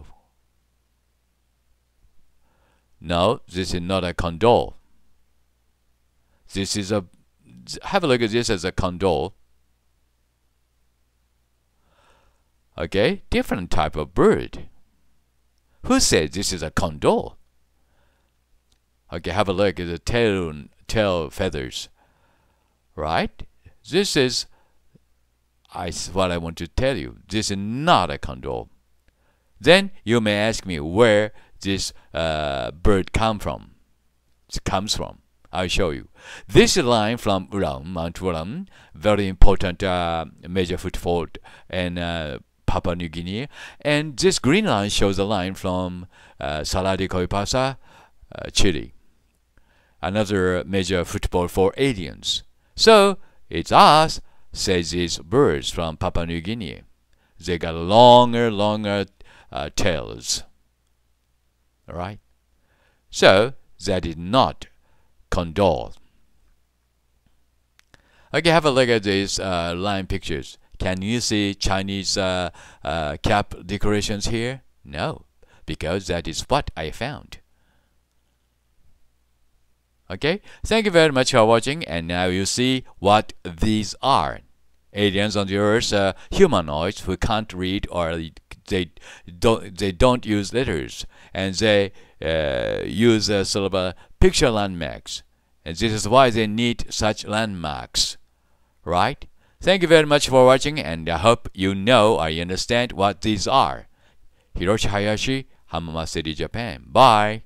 No, this is not a condor. This is a have a look at this as a condor. Okay, different type of bird. Who said this is a condor? Okay, have a look at the tail, tail feathers. Right? This is I, what I want to tell you. This is not a condor. Then you may ask me where this uh, bird come from. It comes from. I'll show you. This line from Ulam, Mount Ulam, very important uh, major foothold and uh, Papua New Guinea. And this green line shows a line from uh, Salar de Coipasa, uh, Chile. Another major football for aliens. So, it's us, says these birds from Papua New Guinea. They got longer, longer uh, tails. Alright? So, they did not condole. Okay, have a look at these uh, line pictures. Can you see Chinese uh, uh, cap decorations here? No, because that is what I found. Okay, thank you very much for watching and now you see what these are. Aliens on the earth are humanoids who can't read or they don't, they don't use letters and they uh, use a sort of a picture landmarks. And this is why they need such landmarks, right? Thank you very much for watching and I hope you know I understand what these are. Hiroshi Hayashi, Hamamatsu, City, Japan. Bye!